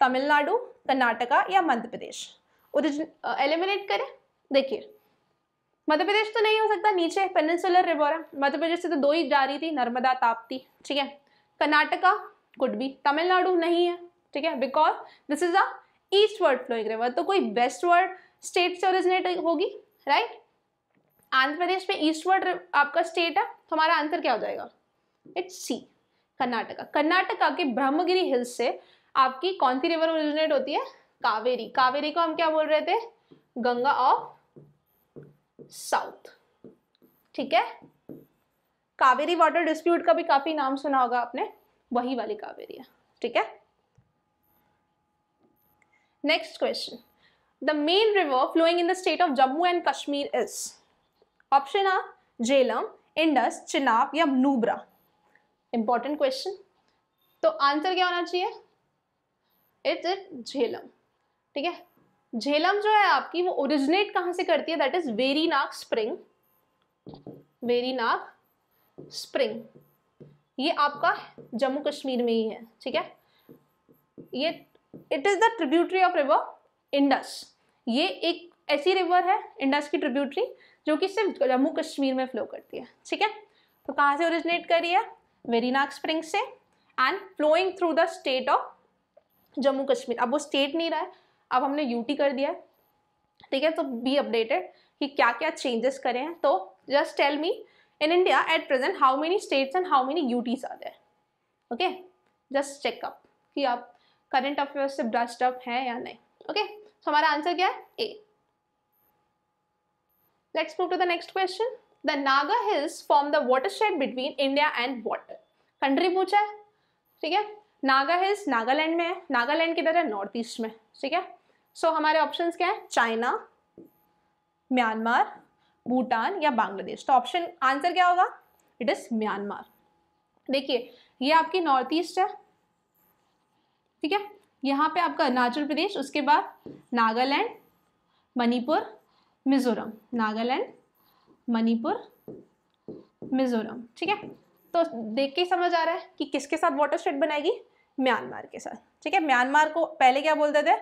Tamil Nadu Karnataka या मध्य प्रदेश ओरिजिन एलिमिनेट करें देखिए मध्य प्रदेश तो नहीं हो सकता नीचे पेनिसुलर रिबोरा मध्य प्रदेश से तो दो ही जा रही थी नर्मदा ताप्ती ठीक है कर्नाटका गुड भी तमिलनाडु नहीं है ठीक है because this is eastward flowing river तो कोई वर्ड स्टेट से ओरिजिनेट होगी राइट आंध्र प्रदेश में वर्ड आपका स्टेट है तो हमारा आंसर क्या हो जाएगा इट्स सी कर्नाटका कर्नाटका के ब्रह्मगिरी हिल्स से आपकी कौन सी रिवर ओरिजिनेट होती है कावेरी कावेरी को हम क्या बोल रहे थे गंगा ऑफ साउथ ठीक है कावेरी वाटर डिस्प्यूट का भी काफी नाम सुना होगा आपने वही वाली कावेरी है ठीक है next question the main river flowing in the state of Jammu and Kashmir is option आ जेलम इंडस चिनाब या नूबरा इंपॉर्टेंट क्वेश्चन तो आंसर क्या होना चाहिए इट्स इट झेलम ठीक है झेलम जो है आपकी वो ओरिजिनेट कहाँ से करती है that is Verinag spring Verinag spring ये आपका जम्मू कश्मीर में ही है ठीक है ये it is the tributary of river Indus ये एक ऐसी रिवर है इंडस की ट्रिब्यूटरी जो कि सिर्फ जम्मू कश्मीर में फ्लो करती है ठीक है तो कहाँ से ओरिजिनेट करी है वेरीनाग स्प्रिंग से and flowing through the state of Jammu Kashmir अब वो स्टेट नहीं रहा है अब हमने यूटी कर दिया है ठीक है तो बी अपडेटेड कि क्या क्या चेंजेस करें हैं तो just tell me in India at present how many states and how many UTs are there okay just checkup कि आप करंट अफेयर से ब्रस्ट अप हैं या नहीं ओके तो सो हमारा आंसर क्या है A let's move to the next question the Naga hills form the watershed between India and water country पूछा है ठीक है नागा हिल्स नागालैंड में है नागालैंड किधर है नॉर्थ ईस्ट में ठीक है सो so, हमारे ऑप्शन क्या है चाइना म्यांमार भूटान या बांग्लादेश तो ऑप्शन आंसर क्या होगा इट इज म्यांमार देखिए ये आपकी नॉर्थ ईस्ट है ठीक है यहाँ पे आपका अरुणाचल प्रदेश उसके बाद नागालैंड मणिपुर मिजोरम नागालैंड मणिपुर मिजोरम ठीक है तो देख के समझ आ रहा है कि किसके साथ वाटर स्टेट बनाएगी म्यांमार के साथ ठीक है म्यांमार को पहले क्या बोलते थे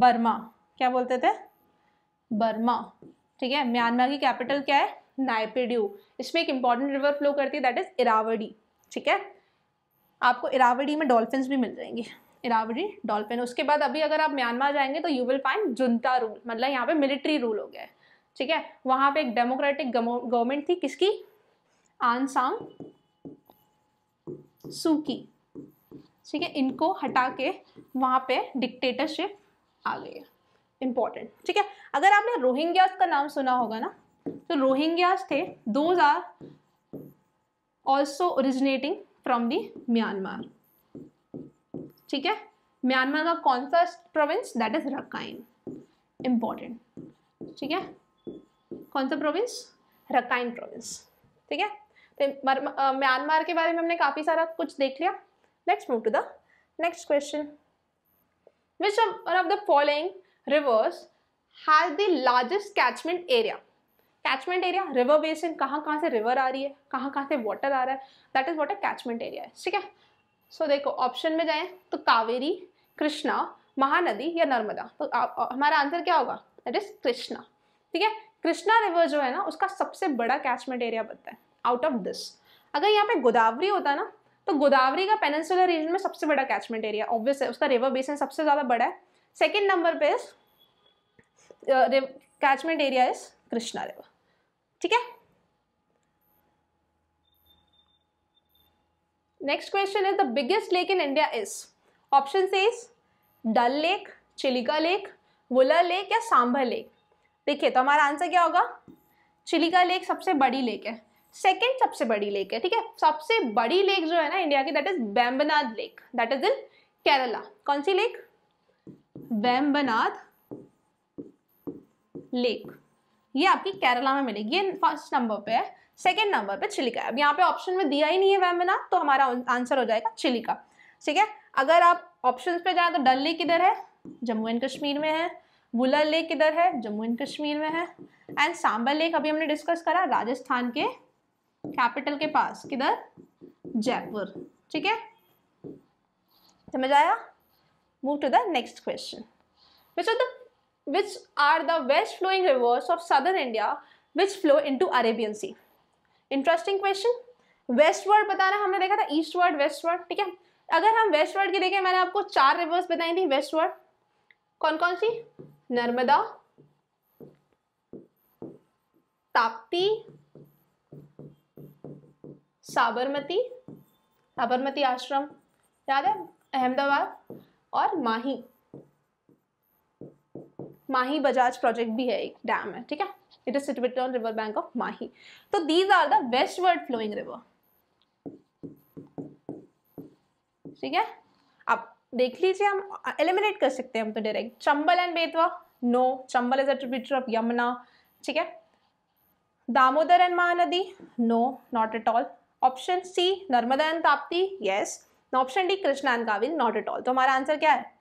बर्मा क्या बोलते थे बर्मा ठीक है म्यांमार की कैपिटल क्या है नाइपेड्यू इसमें एक इंपॉर्टेंट रिवर फ्लो करती है दैट इज इरावडी ठीक है आपको इरावडी में डॉल्फिन भी मिल जाएंगे इरावडी डॉल्फिन उसके बाद अभी अगर आप म्यांमार जाएंगे तो you will find junta rule मतलब यहाँ पे मिलिट्री रूल हो गया है ठीक है वहां पे एक डेमोक्रेटिक गवर्नमेंट थी किसकी आनसांग सूकी ठीक है इनको हटा के वहाँ पे डिक्टेटरशिप आ गई है इम्पॉर्टेंट ठीक है अगर आपने रोहिंग्यास का नाम सुना होगा ना तो रोहिंग्यास थे दो are also originating from the Myanmar ठीक है म्यांमार का कौन सा province that is Rakhine important ठीक है कौन सा प्रोविंस रकाइन प्रोविंस ठीक है तो म्यांमार के बारे में हमने काफ़ी सारा कुछ देख लिया Let's move to the next question. Which one of the following rivers has the largest catchment area? Catchment area river basin कहाँ कहाँ से रिवर आ रही है कहाँ कहाँ से वाटर आ रहा है that is what a catchment area है ठीक है सो देखो ऑप्शन में जाएं तो कावेरी कृष्णा महानदी या नर्मदा तो आ, आ, हमारा आंसर क्या होगा दैट इज कृष्णा ठीक है कृष्णा रिवर जो है ना उसका सबसे बड़ा कैचमेंट एरिया बनता है आउट ऑफ दिस अगर यहाँ पे गोदावरी होता ना तो गोदावरी का पेनेंसुलर रीजन में सबसे बड़ा कैचमेंट एरिया ऑब्वियस है उसका रिवर बेसन सबसे ज़्यादा बड़ा है सेकेंड नंबर पे catchment area is Krishna river ठीक है next question is the biggest lake in India is option से is Dal lake Chilika lake Wular lake या सांभर लेक देखिए तो हमारा आंसर क्या होगा चिलिका लेक सबसे बड़ी लेक है सेकेंड सबसे बड़ी लेक है ठीक है सबसे बड़ी लेक जो है ना इंडिया की that is Vembanad lake that is in Kerala कौन सी लेक बैम्बनाथ लेक ये आपकी केरला में मिलेगी ये फर्स्ट नंबर पे है सेकेंड नंबर पे चिलिका अब यहाँ पे ऑप्शन में दिया ही नहीं है वैम्बनाथ तो हमारा आंसर हो जाएगा चिलिका ठीक है अगर आप ऑप्शन पे जाए तो डल लेक किधर है जम्मू एंड कश्मीर में है बुलर लेक किधर है जम्मू एंड कश्मीर में है एंड सांबर लेक अभी हमने डिस्कस करा राजस्थान के कैपिटल के पास किधर जयपुर ठीक है समझ आया move to the next question which the which are the west flowing rivers of flowing India which flow into Arabian sea interesting question westward बता रहे हमने देखा था ईस्ट वर्ड वेस्ट वर्ड ठीक है अगर हम वेस्ट वर्ड की देखें मैंने आपको चार रिवर्स बताई थी वेस्ट वर्ड कौन कौन सी नर्मदा ताप्ती साबरमती साबरमती आश्रम याद है अहमदाबाद और माही माही बजाज प्रोजेक्ट भी है एक डैम है ठीक है it is sited on river bank of Mahi तो these are the word flowing river ठीक है अब देख लीजिए हम एलिमिनेट कर सकते हैं हम तो direct Chambal and Betwa no Chambal is a of Yamuna ठीक है Damodar and Mahanadi no not at all option C Narmada and Tapti yes option D Krishna and Kaveri not at all तो हमारा आंसर क्या है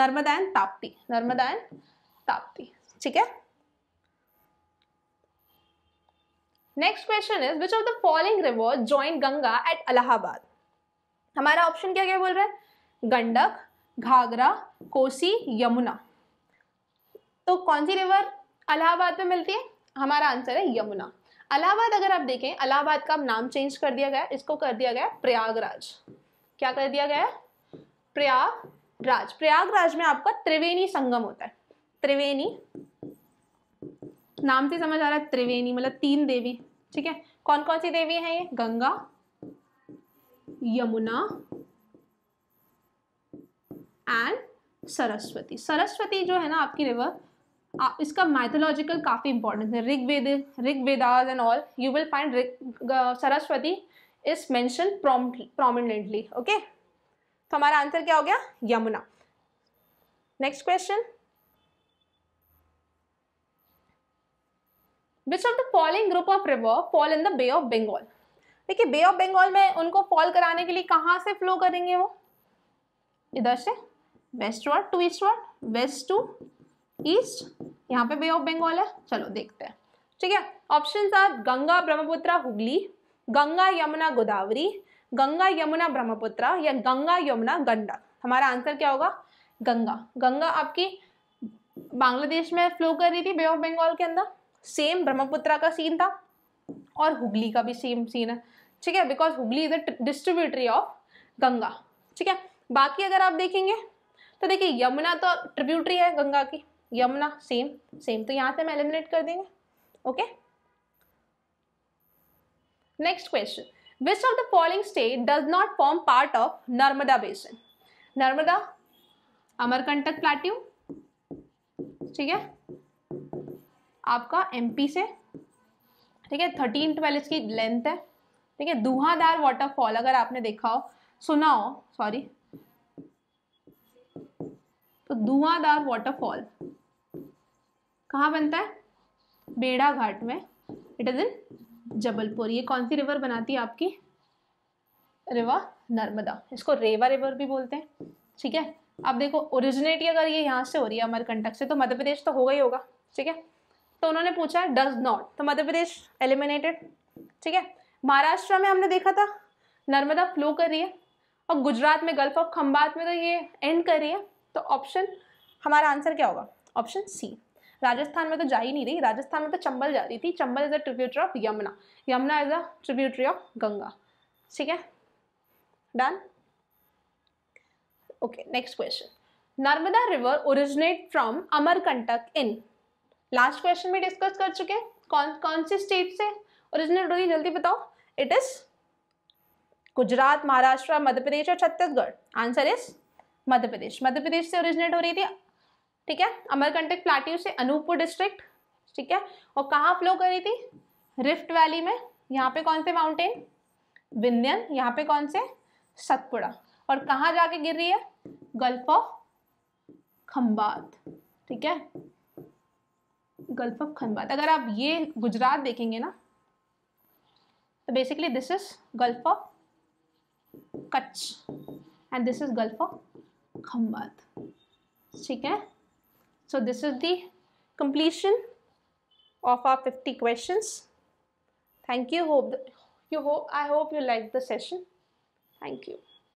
नर्मदा एंड ताप्ती नर्मदा एंड ताप्ती ठीक है next question is which of the following river join Ganga at Allahabad हमारा option क्या क्या बोल रहा है गंडक घाघरा कोसी यमुना तो कौन सी रिवर अलाहाबाद में मिलती है हमारा आंसर है यमुना अलाहाबाद अगर आप देखें अलाहाबाद का नाम चेंज कर दिया गया इसको कर दिया गया प्रयागराज क्या कर दिया गया प्रयागराज प्रयागराज में आपका त्रिवेणी संगम होता है त्रिवेणी नाम से समझ आ रहा है त्रिवेणी मतलब तीन देवी ठीक है कौन कौन सी देवी है ये गंगा यमुना एंड सरस्वती सरस्वती जो है ना आपकी रिवर इसका माइथोलॉजिकल काफ़ी इंपॉर्टेंस है Rigveda Rigvedas and all you will find Saraswati is mentioned prominently okay तो हमारा आंसर क्या हो गया Yamuna next question which of the following group of river fall in the bay of Bengal देखिए बे ऑफ बेंगाल में उनको फॉल कराने के लिए कहाँ से फ्लो करेंगे वो इधर से westward to eastward west to east यहाँ पे बे ऑफ बंगाल है चलो देखते हैं ठीक है ऑप्शन आर गंगा ब्रह्मपुत्र हुगली गंगा यमुना गोदावरी गंगा यमुना ब्रह्मपुत्र या गंगा यमुना गंडक हमारा आंसर क्या होगा गंगा गंगा आपकी बांग्लादेश में फ्लो कर रही थी बे ऑफ बंगाल के अंदर सेम ब्रह्मपुत्र का सीन था और हुगली का भी सेम सीन है ठीक है because Hooghly is a distributary of Ganga ठीक है बाकी अगर आप देखेंगे तो देखिए यमुना तो ट्रिब्यूटरी है गंगा की यमुना सेम सेम तो यहाँ से हम एलिमिनेट कर देंगे okay next question which of the following state does not form part of Narmada basin Narmada Amarkantak plateau ठीक है आपका एमपी से ठीक है थर्टीन ट्वेल्व इसकी लेंथ है ठीक है दुहादार वाटरफॉल अगर आपने देखा हो सुना हो सॉरी तो धुआंधार वाटरफॉल कहाँ बनता है बेड़ा घाट में इट इज़ इन जबलपुर ये कौन सी रिवर बनाती है आपकी रिवा नर्मदा इसको रेवा रिवर भी बोलते हैं ठीक है अब देखो ओरिजिनेट अगर ये यहाँ से हो रही है अमरकंटक से तो मध्य प्रदेश तो होगा ही होगा ठीक है तो उन्होंने पूछा है डज नॉट तो मध्य प्रदेश एलिमिनेटेड ठीक है महाराष्ट्र में हमने देखा था नर्मदा फ्लो कर रही है और गुजरात में गल्फ ऑफ खम्बात में तो ये एंड कर रही है तो ऑप्शन हमारा आंसर क्या होगा ऑप्शन सी राजस्थान में तो जा ही नहीं रही राजस्थान में तो चंबल जा रही थी Chambal is a tributary of Yamuna Yamuna is a tributary of Ganga ठीक है done okay next question Narmada river originate from Amarkantak in last question भी डिस्कस कर चुके कौन कौन सी स्टेट से ओरिजिनेट हुई जल्दी बताओ इट इज गुजरात महाराष्ट्र मध्य प्रदेश और छत्तीसगढ़ आंसर इज मध्य प्रदेश मध्य प्रदेश से ओरिजिनेट हो रही थी ठीक है अमरकंटक प्लाटी से अनूपपुर डिस्ट्रिक्ट ठीक है और कहाँ फ्लो करी थी रिफ्ट वैली में यहाँ पे कौन से माउंटेन विंध्यन यहाँ पे कौन से सतपुड़ा और कहाँ जाके गिर रही है गल्फ ऑफ खम्बात ठीक है गल्फ ऑफ खम्बात अगर आप ये गुजरात देखेंगे ना तो basically this is gulf of Kutch and this is gulf of Khambhat ठीक है So this is the completion of our 50 questions. Thank you. Hope you hope I hope you liked the session. Thank you.